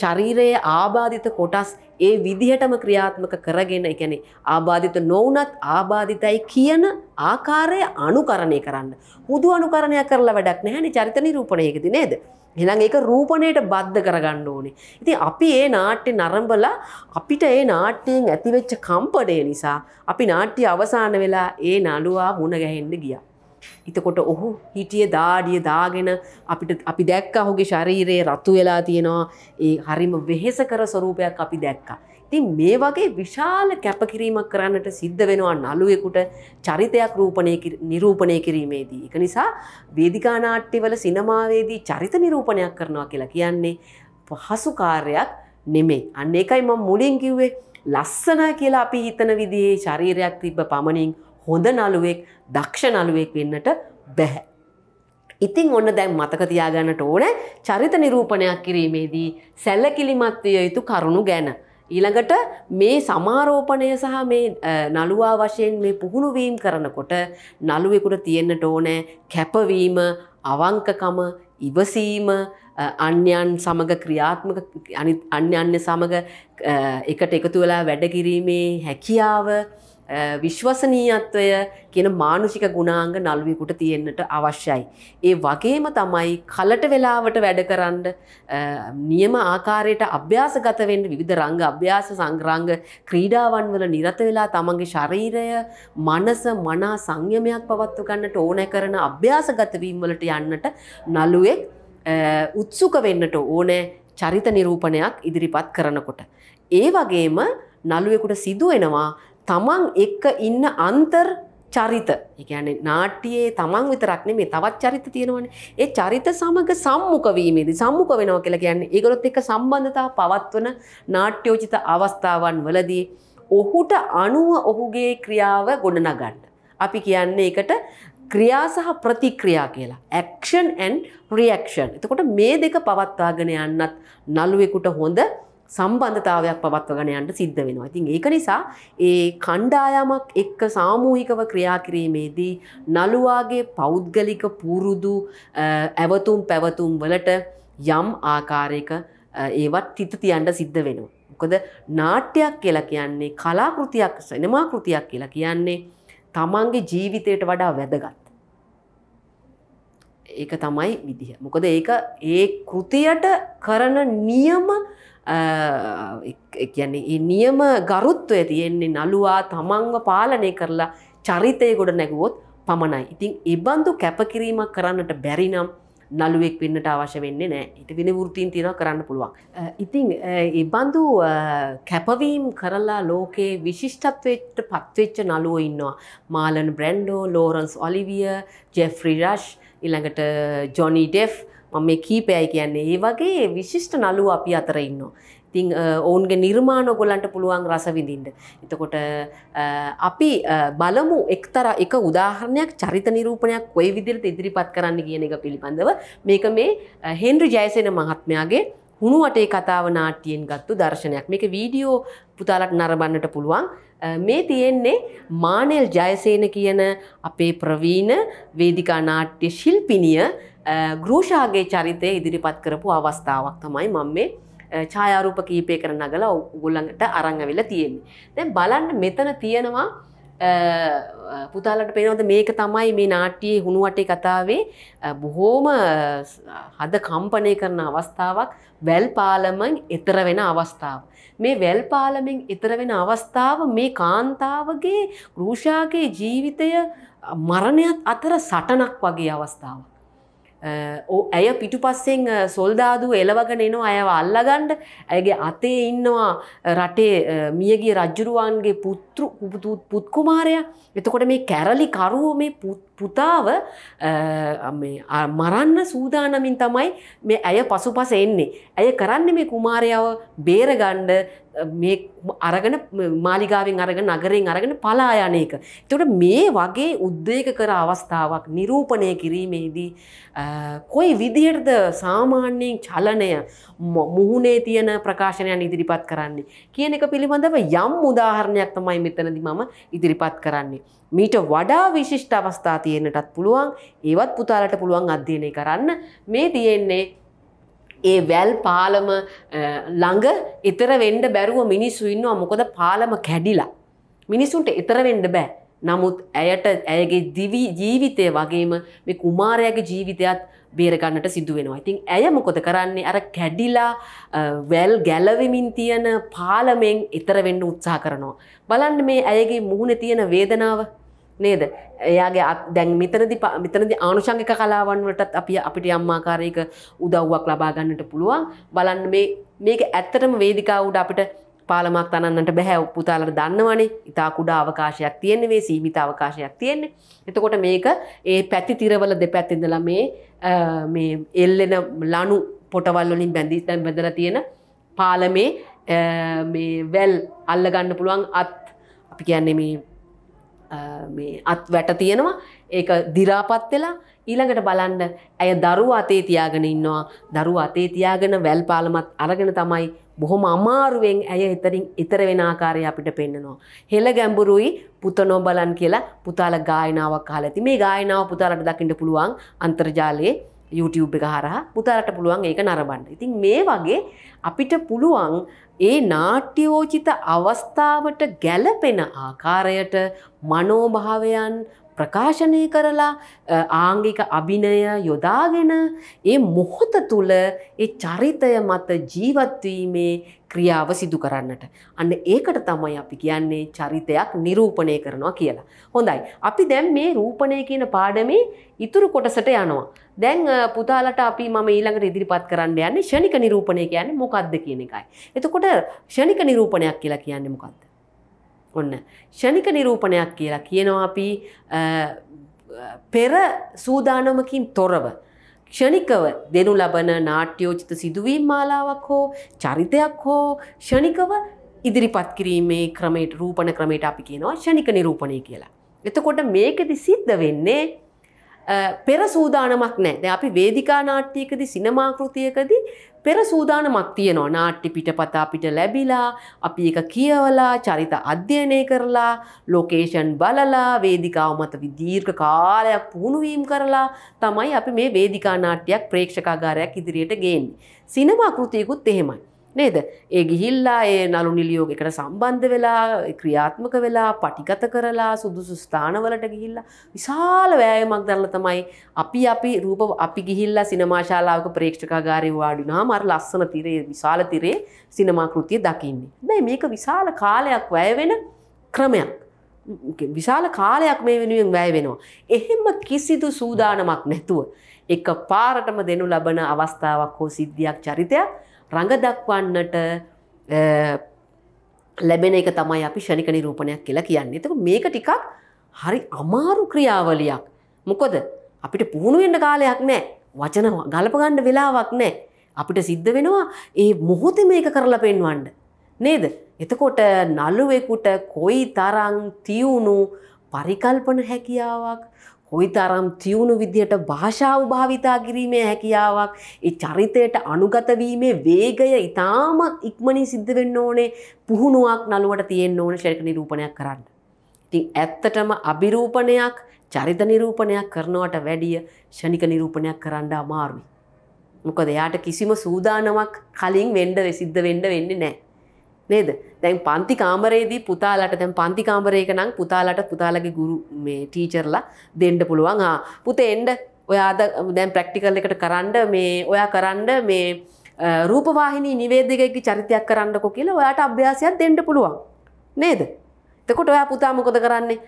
ශරීරයේ ආබාධිත කොටස් ඒ විදිහටම ක්‍රියාත්මක කරගෙන එකනේ ආබාධිත නොවනත් ආබාධිතයි කියන ආකාරය අනුකරණය කරන්න. හුදු අනුකරණයක් කරලා වැඩක් නැහැනේ චරිත නිරූපණයකදී නේද? එහෙනම් ඒක රූපණයට බද්ධ කරගන්න ඕනේ. ඉතින් අපි ඒ නාට්‍ය නරඹලා අපිට ඒ නාට්‍යයෙන් ඇතිවෙච්ච කම්පණය නිසා අපි නාට්‍ය අවසන් වෙලා ඒ නළුවා මුණ ගැහෙන්න ගියා. එතකොට ඔහු හිටිය දාඩිය දාගෙන අපිට අපි දැක්ක ඔහුගේ ශරීරයේ රතු වෙලා තියෙනවා ඒ හරිම වෙහෙස කර ස්වරූපයක් අපි දැක්කා. ඉතින් මේ වගේ විශාල කැපකිරීමක් කරන්නට සිද්ධ වෙනවා නළුවෙකුට චරිතයක් රූපණය නිරූපණය කිරීමේදී. එක නිසා වේදිකානාට්‍යවල සිනමාවේදී චරිත නිරූපණයක් කරනවා කියලා කියන්නේ පහසු කාර්යයක් නෙමේ. අන්න ඒකයි මම මුලින් කිව්වේ ලස්සන කියලා අපි හිතන විදිහේ ශරීරයක් තිබ්බ පමණින් හොඳ නළුවෙක් දක්ෂ නළුවෙක් වෙන්නට බැහැ. ඉතිං ඔන්න දැන් මතකතියාගන්නට ඕන චරිත නිරූපණයක් කිරීමේදී සැල්ල කිලිමත්වය යුතු කරුණු ගැන. ඊළඟට මේ සමාරෝපණය සහ මේ නළුවා වශයෙන් මේ පුහුණුවීම් කරනකොට නළුවෙකුට තියෙන්න්නට ඕනෑ කැපවීම අවංකකම ඉවසීම අන්‍යන් සමඟ ක්‍රියාත්මක අන්‍යන්‍ය සමඟ එකට එකතු වෙලා වැඩකිරීමේ හැකියාව විශ්වසනීයත්වය කියන මානුෂික ගුණාංග නළුවෙකුට තියෙන්නට අවශ්‍යයි. ඒ වගේම තමයි කලට වෙලාවට වැඩකරන්න නියම ආකාරයට අභ්‍යාසගත වෙන්න විවිධ රංග අභ්‍යාස සංග්‍රංග ක්‍රීඩාවන් වල නිරත වෙලා තමන්ගේ ශරීරය, මනස, මනා සංයමයක් පවත්ව ගන්නට ඕනෑ කරන අභ්‍යාසගත වීම වලට යන්නට නළුවෙක් උත්සුක වෙන්නට ඕනෑ චරිත නිරූපණයක් ඉදිරිපත් කරනකොට. ඒ වගේම නළුවෙකුට සිදු වෙනවා තමන් එක්ක ඉන්න අන්තර් චරිත එකන නාට්‍යයේ තමන් විතරක්න මේ තවත් චරිත තියෙනවන ඒ චරිත සමඟ සම්මුකවීමේද සම්මුක වෙනෝ කියලා කියන්නේ ඒගොත් එක සම්බන්ධතා පවත්වන නාට්‍යෝචිත අවස්ථාවන් වලදී ඔහුට අනුව ඔහුගේ ක්‍රියාව ගොඩනගන්න. අපි කියන්නේ එකට ක්‍රියා සහ ප්‍රතික්‍රියා කියලා ඇක්ෂන් ඇන් රියක්ෂන් එතකොට මේ දෙක පවත්වාගෙන යන්නත් නළුවෙකුට හොඳ සම්බන්ධතාවයක් පවත්වගෙන යන්ට සිද්ධ වෙනවා. ඉතින් ඒක නිසා ඒ කණ්ඩායමක් එක්ක සාමූහිකව ක්‍රියා කිරීමේදී නළුවාගේ පෞද්ගලික පුරුදු ඇවතුම් පැවතුම් වලට යම් ආකාරයක ඒවත් තිත තියන්ට සිද්ධ වෙනවා. මොකද නාට්‍යයක් කියලා කියන්නේ කලාකෘතියක් සැනමා කෘතියක් කියලා කියන්නේ තමන්ගේ ජීවිතයට වඩා වැදගත්. ඒක තමයි විදිහ. මොකද ඒක ඒ කෘතියට කරන නියම ගැන නියම ගරුත්වය තියෙන්නේ නළුවා තමන්ව පාලනය කරලා චරිතය ගොඩ නැගුවොත් පමණයි. ඉතින් එබන්දු කැපකිරීමක් කරන්නට බැරිනම් නළුවෙක් වෙන්නට අවශ්‍ය වෙන්නේ නෑ ඉට වෙන ෘතින් තියෙන කරන්න පුළුවන්. ඉතිං එබඳු කැපවීම් කරලා ලෝකයේ විශිෂ්ටත්වයට පත්වෙච්ච නළුව ඉන්නවා. Marlon Brando Laurence Olivier Geoffrey Rush ඉළඟට ජොනි ඩෙෆ් මම මේ කීපයයි කියන්නේ ඒ වගේ විශිෂ්ට නළුව අපි අතර ඉන්නවා. ඉතිං ඔවුන්ගේ නිර්මාණ ගොලන්ට පුළුවන් රසවිඳින්ට. එතකොට අපි බලමු එක්තර එක උදාහරණයක් චරිත නිරූපණයක් කොයි විදිරට ඉදිරිපත් කරන්න කියන එක පිළිබඳව මේක මේ හෙන්ඩු ජයසෙන මහත්මයාගේ හුණුවටේ කතාව නාට්‍යයෙන් ගත්තු දර්ශනයක් මේක වීඩියෝ පුතාලට නරබන්නට පුළුවන් මේ තියෙන්නේ මානෙල් ජයසේන කියන අපේ ප්‍රවීණ වේදිකා නාට්‍ය ශිල්පිනිය ගෘෂාගේ චරිතය ඉදිරිපත් කරපු අවස්ථාවක් තමයි මම මේ ඡායාරූප කීපය කර නගලා උගලඟට අරංගවිල තියෙන්නේ. දැන් බලන්න මෙතන තියෙනවා පුතාලට පේනවද මේක තමයි මේ නාට්‍යයේ හුණුවටේ කතාවේ බොහෝම හද කම්පනය කරන අවස්ථාවක් වැල් පාලමෙන් එතර වෙන අවස්ථාව. මේ වැල් පාලමෙන් එතර වෙන අවස්ථාව මේ කාන්තාවගේ ගෘෂාගේ ජීවිතය මරණයත් අතර සටනක් වගේ අවස්ථාවක්. ඇය පිටුපස්සෙන් සොල්දාදුව එලවගෙන එනවා අයව අල්ලගණ්ඩ ඇගේ අතේ ඉන්නවා රටේ මියගේ රජ්ජුරුවන්ගේ පුත් පුත්‍ර පුත්කුමාරයා එතකොට මේ කැරලි කරුව මේ පුතාව මරන්න සූදානමින් තමයි මේ ඇය පසු පස එන්නේ. ඇය කරන්න මේ කුමාරයාව බේරගණ්ඩ මේ අරගෙන මාලිගාවෙන් අරගෙන නගරෙන් අරගෙන පලායනයක. තොට මේ වගේ උද්දේක කර අවස්ථාවක් නිරූපණය කිරීමේදී. කොයි විදිහටද සාමාන්‍යයෙන් චලනය මුහුණේ තියෙන ප්‍රකාශනයන් ඉදිරිපත් කරන්නේ. කියන එක පිළිබඳව යම් උදාහරණයක් තමයි මෙතනදි මම ඉදිරිපත් කරන්නේ. මීට වඩා විශිෂ්ට අවස්ථා තියෙනටත් පුළුවන් ඒවත් පුතාලට පුළුවන් අධ්‍යයනය කරන්න මේ තියෙන්නේ ඒ වැල් පාලම ළඟ එතර වෙන්ඩ බැරුව මිනිස්සු ඉන්නවා මොකද පාලම කැඩිලා. මිනිසුන්ට එතර වෙන්ඩ බෑ. නමුත් ඇයට ඇයගේ දිවි ජීවිතය වගේම මේ කුමාරයගේ ජීවිතයත් බේරගන්නට සිදුවෙනවා. ඉතින් ඇය මොකොද කරන්නේ අර කැඩිලා වැල් ගැලවෙමින් තියෙන පාලමෙන් එතරවෙන්න උත්සා කරනවා. බලන්න මේ ඇයගේ මුහුණ තියෙන වේදනාව නේද එයාගේ දැන් මෙතනදි මෙතනදි ආනුෂංගික කලාවන්වටත් අපි අපිට අම්මාකාරයක උදව්වක් ලබාගන්නට පුළුවන් බලන්න මේ මේක ඇත්තටම වේදිකා උඩ අපිට පාලමක් තනන්නට බැහැ උපුතාලට දන්නවනේ ඉතා කුඩා අවකාශයක් තියෙන්නේ මේ සීමිත අවකාශයක් තියෙන්නේ. එතකොට මේක ඒ පැති තිරවල දෙපැත්ත ඉඳලා මේ මේ එල්ලෙන ලනු පොටවල් වලින් බැඳී බැඳලා තියෙන පාලමේ මේ වැල් අල්ල ගන්න පුළුවන් අත් අපි කියන්නේ මේ මේ අත් වැට තියෙනවා ඒක දිරාපත් වෙලා ඊළඟට බලන්න ඇය දරුවා අතේ තියාගෙන ඉන්නවා දරුවා අතේ තියාගෙන වැල් පාලමත් අරගෙන තමයි බොහොම අමාරුවෙන් ඇය එතරින් ඉතර වෙන ආකාරය අපිට පෙන්නනවා. හෙළ ගැඹුරුයි පුත නොබලන් කියලා පුතාල ගායනාවක් අහලා ඇති. මේ ගායනාව පුතාලට දකින්න පුළුවන් අන්තර්ජාලයේ YouTube එක හරහා පුතාලට පුළුවන් ඒක නරඹන්න. ඉතින් මේ වගේ අපිට පුළුවන් ඒ නාට්‍යෝචිත අවස්ථාවට ගැළපෙන ආකාරයට මනෝභාවයන් ප්‍රකාශනය කරලා ආංගික අභිනය යොදාගෙන ඒ මොහොත තුළ ඒ චරිතය මත ජීවත්වීමේ ක්‍රියාව සිදු කරන්නට. අන්න ඒකට තමයි අපි කියන්නේ චරිතයක් නිරූපණය කරනවා කියලා. හොඳයි. අපි දැන් මේ රූපණය කියන පාඩමේ ඉතුරු කොටසට යනවා. දැන් පුතාලට අපි මම ඊළඟට ඉදිරිපත් කරන්න යන්නේ ෂණික නිරූපණය කියන්නේ මොකක්ද කියන එකයි. එතකොට ෂණික නිරූපණයක් කියලා කියන්නේ මොකක්ද? ඔන්න ෂණික නිරූපණයක් කියලා කියනවා අපි පෙර සූදානමකින් තොරව. ෂණිකව දෙනු ලබන නාට්‍යෝචිත සිදුවීම් මාලාවක් හෝ චරිතයක් හෝ ෂණිකව ඉදිරිපත් කිරීමේ ක්‍රමයට රූපණ ක්‍රමයට අපි කියනවා ෂණික නිරූපණය කියලා. එතකොට මේකෙදි සිද්ධ වෙන්නේ පෙර සූදානමක් නෑ දැ අපි වේදිකා නාට්‍යයකදි සිනමාකෘතියකදි පෙර සූදානමක් තියනවා නාට්‍ය පිටපතා අපිට ලැබිලා අපි එක කියවලා චරිත අධ්‍යයනය කරලා ලෝකේෂන් බලලා වේදිකාව මත විදීර්ඝ කාලයක් පුහුණුවීම් කරලා තමයි අපි මේ වේදිකා නාට්‍යයක් ප්‍රේක්ෂකාගාරයක් ඉදිරියට ගේන්න. සිනමාකෘතියකුත් එහෙමයි. නේද ඒ ගිහිල්ලා ඒ නලු නිලියෝගකට සම්බන්ධ වෙලා ක්‍රියාත්මක වෙලා පටිගත කරලා සුදුසු ස්ථානවලට ගිහිල්ලා විශාල වෑයමක් දැල්ල තමයි අපි අපි රූප අපි ගිහිල්ලා සිනමාශාලාවක ප්‍රේක්ෂකාගාරය වාඩිනා මර ලස්සන තිරේ විශාල තිරේ සිනමාකෘතිය දකින්නේ. බැයි මේක විශාල කාලයක් වැයවෙන ක්‍රමයක්. විශාල කාලයක් මේ වෙනුවෙන් වැය වෙනවා. එහෙම කිසිදු සූදානමක් නැතුව. එක පාරටම දෙනු ලබන අවස්ථාවක් හෝ සිද්ධියක් චරිතයක් රඟදක්වන්නට ලැබෙන එක තමයි අපි ෂණික නිරූපණයක් කියලා කියන්නේ. එතකොට මේක ටිකක් හරි අමාරු ක්‍රියාවලියක්. මොකද අපිට පුහුණු වෙන්න කාලයක් නැහැ. වචන ගලප ගන්න වෙලාවක් නැහැ. අපිට සිද්ධ වෙනවා ඒ මොහොතේ මේක කරලා පෙන්වන්න. නේද? එතකොට නළුවෙකුට කොයි තරම් තියුණු පරිකල්පන හැකියාවක් කොයි තරම් තියුණු විදියට භාෂාව භාවිතා කිරීමේ හැකියාවක් ඒ චරිතයට අනුගතවීමේ වේගය ඉතාමත් ඉක්මනින් සිද්ධ වෙන්න ඕනේ පුහුණුවක් නළුවට තියෙන්න ඕන ශරික නිරූපණයක් කරන්න. ඉතින් ඇත්තටම අභිරූපණයක් චරිත නිරූපණයක් කරනවට වැඩිය ෂණික නිරූපණයක් කරන්න අමාරුයි. මොකද එයාට කිසිම සූදානමක් කලින් වෙන්න සිද්ධ වෙන්න වෙන්නේ නැහැ. නේද දැන් පන්ති කාමරයේදී පුතාලට දැන් පන්ති කාමරයක නම් පුතාලට පුතාලගේ ගුරු මේ ටීචර්ලා දෙන්න පුළුවන් ආ පුතේ එන්න ඔයාද දැන් ප්‍රැක්ටිකල් එකට කරන්න මේ ඔයා කරන්න මේ රූපවාහිනී නිවේදිකයෙක්ගේ චරිතයක් කරන්නකෝ කියලා ඔයාට අභ්‍යාසයක් දෙන්න පුළුවන් නේද එතකොට ඔයා පුතා මොකද කරන්නේ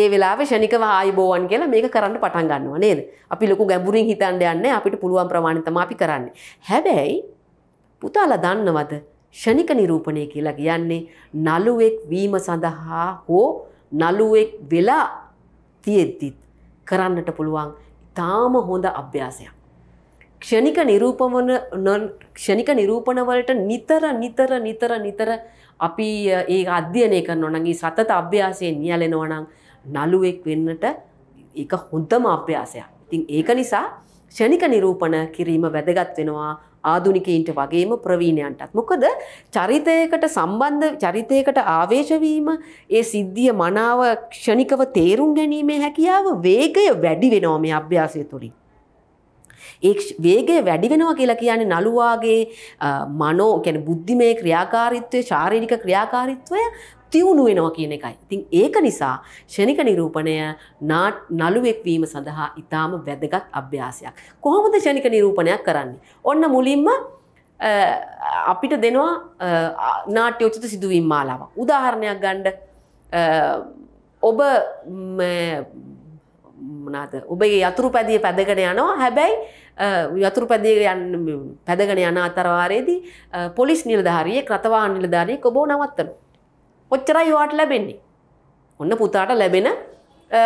ඒ වෙලාවේ ෂණිකව ආයිබෝවන් කියලා මේක කරන්න පටන් ගන්නවා නේද අපි ලොකු ගැඹුරින් හිතන්න යන්නේ අපිට පුළුවන් ප්‍රමාණය තමයි අපි කරන්නේ හැබැයි පුතාලා දන්නවද ෂණික නිරූපණය කියලා කියන්නේ නළුවෙක් වීම සඳහා හෝ නළුවෙක් වෙලා තියෙද්දිත් කරන්නට පුළුවන් ඉතාම හොඳ අභ්‍යාසයක්. ක්ෂණික නිරූපමන ක්ෂණික නිරූපණවලට නිතර නිතර නිතර නිතර අපි ඒ අධ්‍යයනය කරන නගේ සතත අභ්‍යාසයෙන් නියලෙනවනං නළුවෙක් වෙන්නට එක හොඳම අභ්‍යාසයක්. ඉතින් ඒක නිසා ෂණික නිරූපණ කිරීම වැදගත් වෙනවා ආදුනිකයින්ට වගේම ප්‍රවීණයන්ටත්. මොකද චරිතයකට සම්බන්ධ චරිතයකට ආවේශවීම ඒ සිද්ධිය මනාව ක්ෂණිකව තේරුම් ගැනීමේ හැකියාව වේගය වැඩි වෙනවා මේ අභ්‍යාසය තුළින්. ඒ වේගය වැඩි වෙනවා කියලා කියන්නේ නළුවාගේ මනෝ කියන්නේ බුද්ධිමය ක්‍රියාකාරීත්වය ශාරීරික ක්‍රියාකාරීත්වය තිවුණු වෙනවා කියන එකයි. ඉතින් ඒක නිසා ෂණික නිරූපණය නාට් නළුවෙක්වීම සඳහා ඉතාම වැදගත් අභ්‍යාසයක්. කොහොමද ෂණික නිරූපණයක් කරන්නේ. ඔන්න මුලින්ම අපිට දෙනවා නාට්‍යෝචිත සිදුවීම් මාලාවක්. උදාහරණයක් ගණ්ඩ ඔබ මනාද ඔබගේ යතුරු පැදිය පැදගෙන යනවා හැබැයි යතුරු පැදිය යන්න පැදගෙන යන අතරවාරයේදී පොලිස් නිලධාරියෙක් රථවාහන නිලධාරියෙක් ඔබව නවත්තනවා. ඔච්චරයි වාට ලැබෙන්නේ. ඔන්න පුතාට ලැබෙන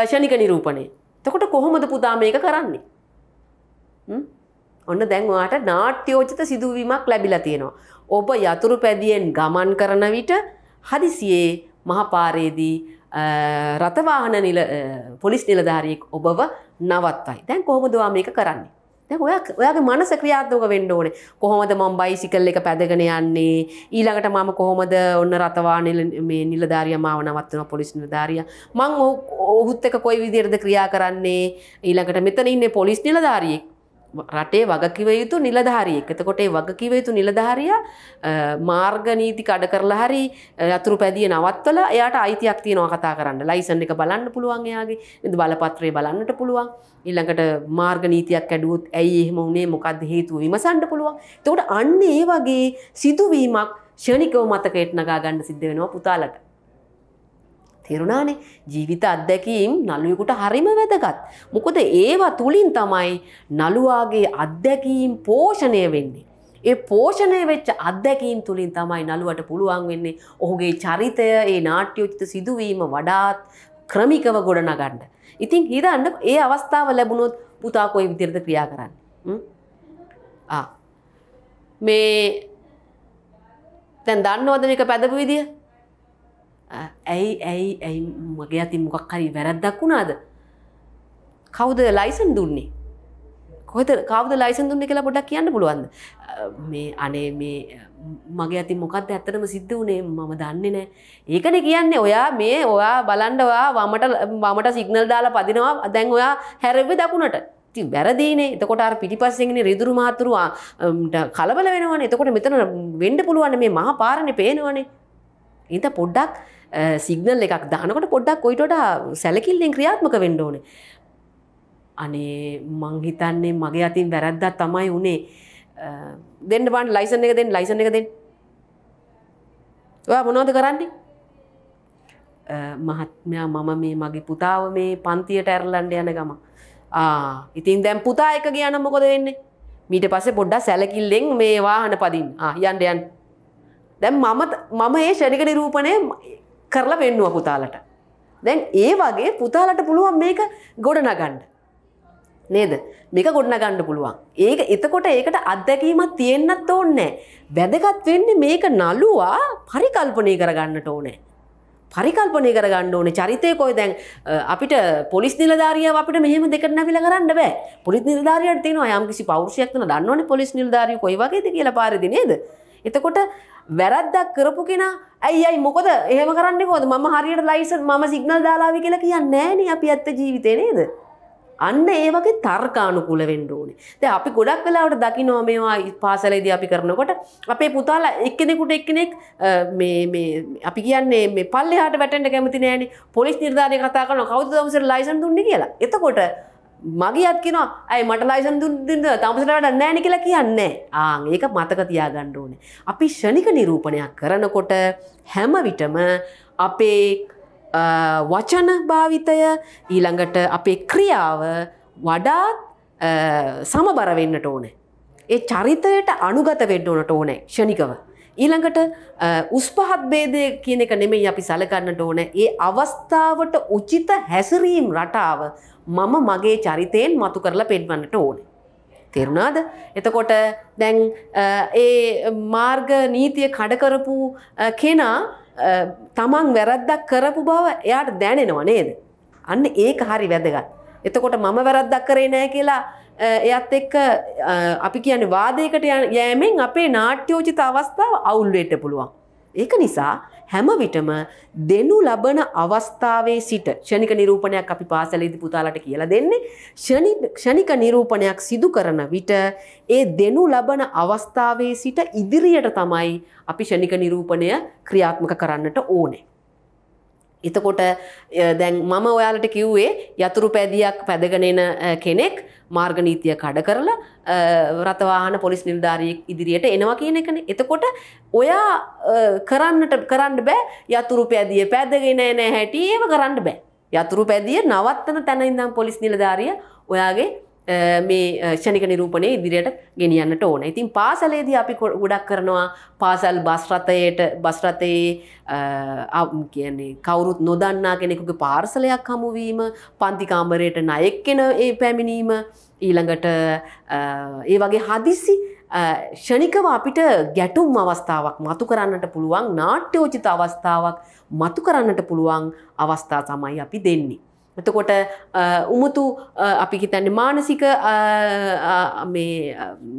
ෂණික නිරූපණය. එතකොට කොහොමද පුතා මේක කරන්නේ? ඔන්න දැන් ඔයාට නාට්‍යෝචිත සිදුවීමක් ලැබිලා තියෙනවා. ඔබ යතුරු පැදියෙන් ගමන් කරන විට හදිසියේ මහපාරේදී රථවාහන නිල පොලිස් නිලධාරියෙක් ඔබව නවත්තයි. දැන් කොහොමද ඔයා මේක කරන්නේ? ඔය ඔයාගේ මනස ක්‍රියාත්මක වෙන්න ඕනේ. කොහොමද මම බයිසිකල් එක පැදගෙන යන්නේ? ඊළඟට මම කොහොමද ඔන්න රතවාහනේ මේ නිලධාරියා මාව නවත්වන පොලිස් නිලධාරියා. මං ඔහුත් එක්ක කොයි විදිහටද ක්‍රියා කරන්නේ? ඊළඟට මෙතන ඉන්නේ පොලිස් නිලධාරියෙක්. රටේ වගකිව යුතු නිලධාරියෙක් එතකොටේ වගකිව යුතු නිලධාරිය මාර්ගනීති කඩ කරලා හරි අතුරු පැදිය නවත්වල එයාට අයිතියක් තියෙනවා කතා කරන්න ලයිසන් එක බලන්න පුළුවන් එයාගේ ඉඳ බලපත්‍රය බලන්නට පුළුවන් ඊළඟට මාර්ගනීතියක් ඇඩුවොත් ඇයි එහෙම වුණේ මොකක්ද හේතුව විමසන්න පුළුවන් එතකොට අන්න ඒ වගේ සිදුවීමක් ෂණිකව මතකයට නගා ගන්න සිද්ධ වෙනවා පුතාලට තෙරුණානේ ජීවිත අත්දැකීම් නළුවෙකුට හරිම වැදගත්. මොකද ඒවා තුළින් තමයි නළුවාගේ අත්දැකීම් පෝෂණය වෙන්නේ. ඒ පෝෂණය වෙච්ච අත්දැකීම් තුළින් තමයි නළුවට පුළුවන් වෙන්නේ ඔහුගේ චරිතය ඒ නාට්‍යෝචිත සිදුවීම වඩාත් ක්‍රමිකව ගොඩනගන්න. ඉතින් හිතන්න ඒ අවස්ථාව ලැබුණොත් පුතා කොයි විදිහටද ක්‍රියා කරන්නේ? ආ මේ දැන් දන්නවද මේක පැදපු විදිය? ඇයි ඇයි ඇයි මගේ අති මොකක් හරි වැරැද්දක් වුණාද කවුද ලයිසන් දුන්නේ කොත කවද ලයිසන් දුන්න කියලා පොඩක් කියන්න පුළුවන්ද මේ අනේ මේ මගේ ඇති මොකක්ද ඇත්තටම සිද්ධ වනේ මම දන්නේ නෑ ඒකන කියන්නේ ඔයා මේ ඔයා බලන්ඩවා වමට වමට සිගනල් දාලා පදිනවා දැන් ඔයා හැරවි දකුණට වැරදිනේ එතකොට පිටිපස්සෙගෙන රිදුරු මාතුරවා කලබල වෙනවන එතකොට මෙතන වෙන්ඩ පුළුවන් මේ මහා පාරණ පේනවනේ ඉත පොඩ්ඩක් සිගනල් එකක් දානකොට පොඩ්ඩක් කොයිටොට සැලකිල්ලෙන් ක්‍රියාත්මක වෙන්ඩෝන. අනේ මංහිතන්නේ මගේ අතින් වැරැද්දත් තමයි වනේ දෙන්න බන් ලයිසන එක දෙෙන් ලයිසන එක දෙෙන් ඔයා මොනෝද කරන්නේ මහත්මයා මම මේ මගේ පුතාව මේ පන්තියට ඇරලන්ඩ යන ගම ඉතින් දැම් පුතා එක කියන මොකොද වෙන්නේ මීට පස්සේ පොඩ්ඩා සැලකිල්ලෙෙන් මේ වාහන පදින් යන්ඩයන් දැම් මම ඒ ශරික නිරූපණය කරලා පෙන්නුව පුතාලට. දැන් ඒ වගේ පුතාලට පුළුවන් මේක ගොඩනගන්න. නේද මේක ගොඩනගන්න පුළුවන්. ඒක එතකොට ඒකට අත්දැකීමක් තියෙන්නත් ඕනේ. වැදගත් වෙන්නේ මේක නළුවා පරිකල්පනය කරගන්නට ඕනේ. පරිකල්පනය කරගන්න ඕනේ චරිතය කොයි දැන් අපිට පොලිස් නිලධාරියාව අපිට මෙහෙම දෙකට නැවිලා කරන්න බෑ. පොලිස් නිලධාරියාට තියෙනවා යම්කිසි පෞරුෂයක් තුන දන්නවනේ පොලිස් නිලධාරියෝ කොයි වගේද කියලා පාරේදී නේද? එතකොට වැරද්දක් කරපු කෙනා ඇයි අයි මොකද එහෙම කරන්න කොද මම හරියට ලයිසන් මම සිගනල් දාලාවි කියලා කියන්න නෑන අපි ඇත්ත ජීවිතය නේද. අන්න ඒ වගේ තර්කානුකුල වෙන්න ඕනේ. දැන් අපි ගොඩක් වෙලාවට දකිනවා මේවා පාසලේදී අපි කරනකොට අපේ පුතාලා එක්කෙනෙකුට එක්කෙනෙක් මේ මේ අපි කියන්නේ මේ පල්ලෙහාට වැටෙන්න කැමති නෑනේ. පොලිස් නිලධාරිය කතා කරනවා කවුද දවසට ලයිසන් දුන්නේ කියලා. එතකොට මගේත් කියෙන ඇයි මට ලයිසන් දුන්ද තමසටට නෑන කියලා කියන්නේ ආං ඒක මතක තියා ගණ්ඩෝන. අපි ෂණික නිරූපණයක් කරනකොට හැම විටම අපේ වචන භාවිතය ඊළඟට අපේ ක්‍රියාව වඩාත් සමබර වෙන්නට ඕනේ. ඒ චරිතයට අනුගත වෙන්න ඕනට ඕනේ ෂණිකව. ඊළඟට උස් පහත් බේදය කියන එක නෙමෙයි අපි සලකන්නට ඕන ඒ අවස්ථාවට උචිත හැසිරීම් රටාව මම මගේ චරිතයෙන් මතු කරලා පෙන්වන්නට ඕන. තෙරුණාද එතකොට දැන් ඒ මාර්ග නීතිය කඩකරපු කෙනා තමන් වැරද්දක් කරපු බව එයාට දැනෙනව නේද. අන්න ඒක හරි වැදගත්. එතකොට මම වැරද්දක් කරේ නෑ කියලා එයත් එක්ක අපි කියන වාදයකට යෑමෙන් අපේ නාට්‍යෝචිත අවස්ථාව අවුල්වෙට පුළුවන්. ඒක නිසා හැමවිටම දෙනු ලබන අවස්ථාවේ සිට ෂණික නිරූපණයක් අපි පාසලේදී පුතාලට කියලා දෙන්නේ ෂණික නිරූපණයක් සිදු කරන විට ඒ දෙනු ලබන අවස්ථාවේ සිට ඉදිරියට තමයි අපි ෂණික නිරූපණය ක්‍රියාත්මක කරන්නට ඕනේ එතකොට දැන් මම ඔයාලට කිව්වේ යතුරු පැදියක් පැදගෙනෙන කෙනෙක් මාර්ගනීතිය කඩ කරලා රතවාහන පොලිස් නිල්ධාරයෙක් ඉදිරියට එනවා කියන එකන එතකොට ඔයා කරන්නට කරන්න බෑ යතුරු පැදිය පැදගෙන නෑ හැටිය ඒව කරන්න බෑ යතුරු පැදිය නවත්තන තැන ඉඳම් පොලිස් නිලධාරිය ඔයාගේ මේ ෂණික නිරූපණය ඉදිරියට ගෙනියන්නට ඕන. ඉතින් පාසලේදී අපි ගොඩක් කරනවා පාසල් බස්රථයට බස්රථයේ කියන්නේ කවුරුත් නොදන්නා කෙනෙකුගේ පාර්සලයක් හමුවීම පන්තිකාම්බරයට නයෙක්කෙන ඒ පැමිණීම ඊළඟට ඒ වගේ හදිසි ෂණිකව අපිට ගැටුම් අවස්ථාවක් මතු කරන්නට පුළුවන් නාට්‍යෝචිත අවස්ථාවක් මතු කරන්නට පුළුවන් අවස්ථා තමයි අපි දෙන්නේ. එතකොට උමුතු අපි හිතන්න මානසික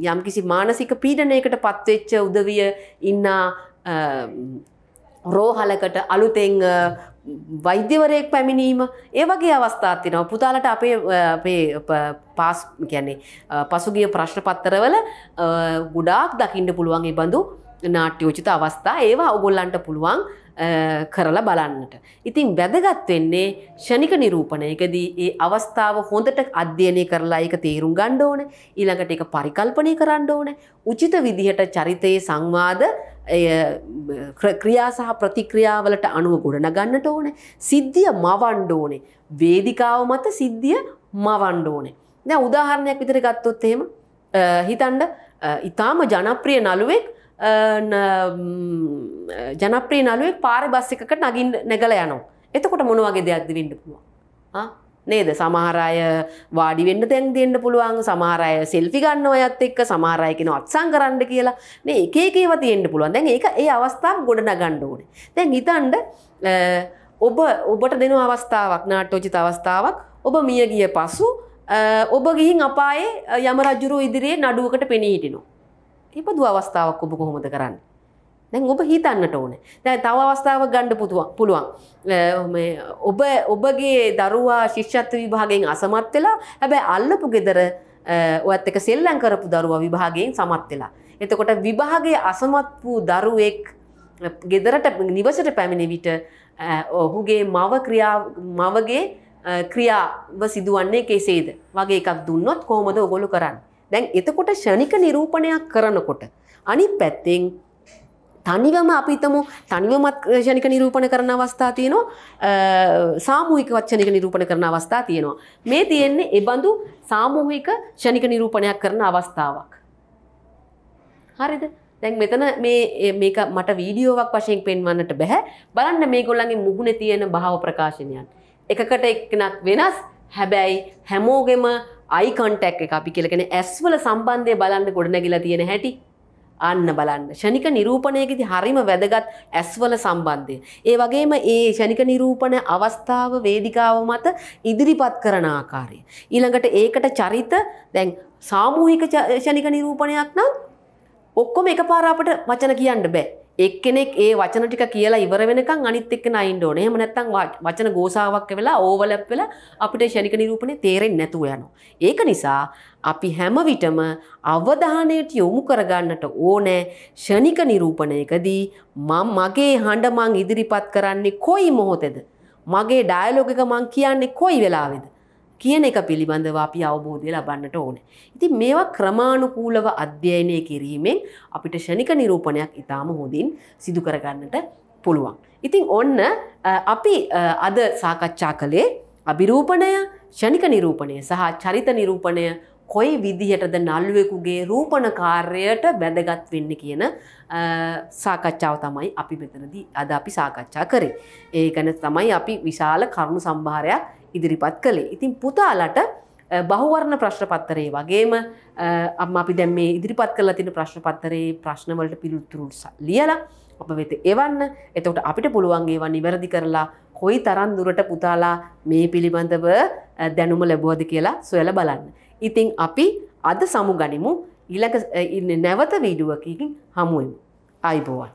යම්කිසි මානසික පීඩනයකට පත්වෙච්ච උදවිය ඉන්න රෝහලකට අලුතෙන් වෛද්‍යවරයෙක් පැමිණීම ඒවගේ අවස්ථාතිනව පුතාලට අපේ අපේ පාස් ගැනේ පසුගිය ප්‍රශ්න පත්තරවල ගුඩාක් දකිින්ට පුළුවන් බඳු නාට්‍යෝචිත අවස්ථා ඒවා ඔගොල්ලන්ට පුළුවන් කරලා බලන්නට. ඉතින් වැදගත් වෙන්නේ ෂණික නිරූපණයකදී ඒ අවස්ථාව හොඳට අධ්‍යයනය කරලා ඒක තේරුම් ගන්න ඕනේ. ඊළඟට ඒක පරිකල්පනය කරන්න ඕනේ. උචිත විදිහට චරිතයේ සංවාද ක්‍රියා සහ ප්‍රතික්‍රියාවලට අනුව ගොඩනගන්නට ඕනේ. සිද්ධිය මවන්න ඕනේ. වේදිකාව මත සිද්ධිය මවන්න ඕනේ. දැන් උදාහරණයක් විතර ගත්තොත් එහෙම හිතන්න ඊටාම ජනප්‍රිය නළුවෙක් ජනප්‍රී නලුවෙක් පාර බස්සිකට නගින් නැගල යනවා. එතකොට මොන වගේ දෙයක්ද වෙන්න පුළුවන්. නේද සමහරය වාඩිවෙන්න දැන් දෙන්න පුළුවන් සමහරය සෙල්ි ගන්න ඔයත් එක්ක සමාරයකෙන අත්සං කරන්න කියලා මේ ඒකේව තියෙන්න්න පුළුවන් දැන් ඒ ඒ අවස්ථාව ගොඩන ගණ්ඩුවන. දැන් හිතන්ඩ ඔබ ඔබට දෙන අවස්ථාවක් නාටෝජිත අවස්ථාවක් ඔබ මිය ගිය පසු ඔබ ගිහින් අපායේ යම රජුරු ඉදිරියේ නඩුවකට පෙනීහිටිනවා. ඉපදු අවස්ථාවක් ඔබ කොහොමද කරන්න. දැන් ඔබ හිතන්නට ඕන දැන් තව අවස්ථාවක් ගණ්ඩ පුතුුවන් පුළුවන් ඔබ ඔබගේ දරුවා ශිෂ්ෂත්ව විභාගෙන් අසමත් වෙලා හැබැ අල්ලපු ගෙදර ඔත් එක සෙල්ලන් කරපු දරුවා විභාගයෙන් සමත් වෙලා. එතකොට විභාගේ අසමත් වූ දරුවෙක් ගෙදරට නිවසට පැමිණි විට ඔහුගේ මව ක්‍රියා මවගේ ක්‍රියාව සිදුවන්නේ කෙසේද වගේ එකක් දුන්නොත් කොහොමද ඔගොලු කරන්න. දැන් එතකොට ෂණික නිරූපණයක් කරනකොට අනිත් පැත්තෙන් තනිවම අපිතමු තනිවමත් ක්‍රෂණික නිරූපණ කරන අවස්ථා තියෙනවා සාමූහික වච්චනික නිරූපණ කරන අවස්ථා තියෙනවා. මේ තියෙන්නේ එබඳු සාමූහික ෂණික නිරූපණයක් කරන අවස්ථාවක්. හරිද දැන් මෙතන මේක මට වීඩියෝවක් වශයෙන් පෙන්වන්නට බැහැ බලන්න මේ ගොල්ලන්ගේ මුහුණ තියෙන භාව ප්‍රකාශනයන්. එකකට එක්නක් වෙනස් හැබැයි හැමෝගෙම අයිකොන්ටැක් එක අපි කියලගෙන ඇස්වල සම්බන්ධය බලන්න ගොඩනැගිලා තියෙන හැටි අන්න බලන්න ෂනික නිරූපණයකිති හරිම වැදගත් ඇස්වල සම්බන්ධය. ඒ වගේම ඒ ෂනික නිරූපණ අවස්ථාව වේදිකාව මත ඉදිරිපත් කරන ආකාරය. ඊළඟට ඒකට චරිත දැන් සාමූහික ෂනික නිරූපණයක් නම් ඔක්කොම එක පාරාපට වචන කියන්න බෑ. එක්කෙනෙක් ඒ වචන ටික කියලා ඉවර වෙනකන් අනිත් එක්කෙනා ඉන්න ඕනේ. එහෙම නැත්නම් වචන ගෝසාවක් වෙලා ඕවර්ලැප් වෙලා අපිට ශනික නිරූපණේ තේරෙන්නේ නැතුව යනවා. ඒක නිසා අපි හැම විටම අවධානයට යොමු කරගන්නට ඕනේ ශනික නිරූපණයකදී මම මගේ හඬ මං ඉදිරිපත් කරන්නේ කොයි මොහොතේද? මගේ ඩයලොග් එක මං කියන්නේ කොයි වෙලාවේද? කියන එක පිළිබඳව අපි අවබෝධය ලබන්නට ඕන. ඉතින් මේවා ක්‍රමානුකූලව අධ්‍යයනය කිරීමෙන් අපිට ෂණික නිරූපණයක් ඉතාම හොඳින් සිදු කරගන්නට පුළුවන්. ඉතින් ඔන්න අපි අද සාකච්ඡා කළේ අභිරූපණය ෂණික නිරූපණය සහ චරිත නිරූපණය කොයි විදිහටද නල්ුවෙකුගේ රූපණ කාර්යයට බැඳගත් වෙන්න කියන සාකච්ඡාව තමයි අපි මෙතනදී අද අපි සාකච්ඡා කරේ. ඒ ගැන තමයි අපි විශාල කරුණු සම්භාරයක් ඉදිරිපත් කළේ. ඉතින් පුතාලට බහුවර්ණ ප්‍රශ්න පත්තරේ වගේම අම්ම අපි දැම් මේ ඉදිරිපත් කළ තින ප්‍රශ්න පත්තරේ ප්‍රශ්නවලට පිළිතුරු ලියලා අප වෙත එවන්න එතකට අපිට පුළුවන්ගේ වන් නිවැරදි කරලා කොයි තරන් දුරට පුතාලා මේ පිළිබඳව දැනුම ලැබෝධ කියලා සොයල බලන්න. ඉතිං අපි අද සමු ගනිමු ඉලක ඉන්න නැවත වීඩුවකින් හමුවමු. අයිබෝවන්.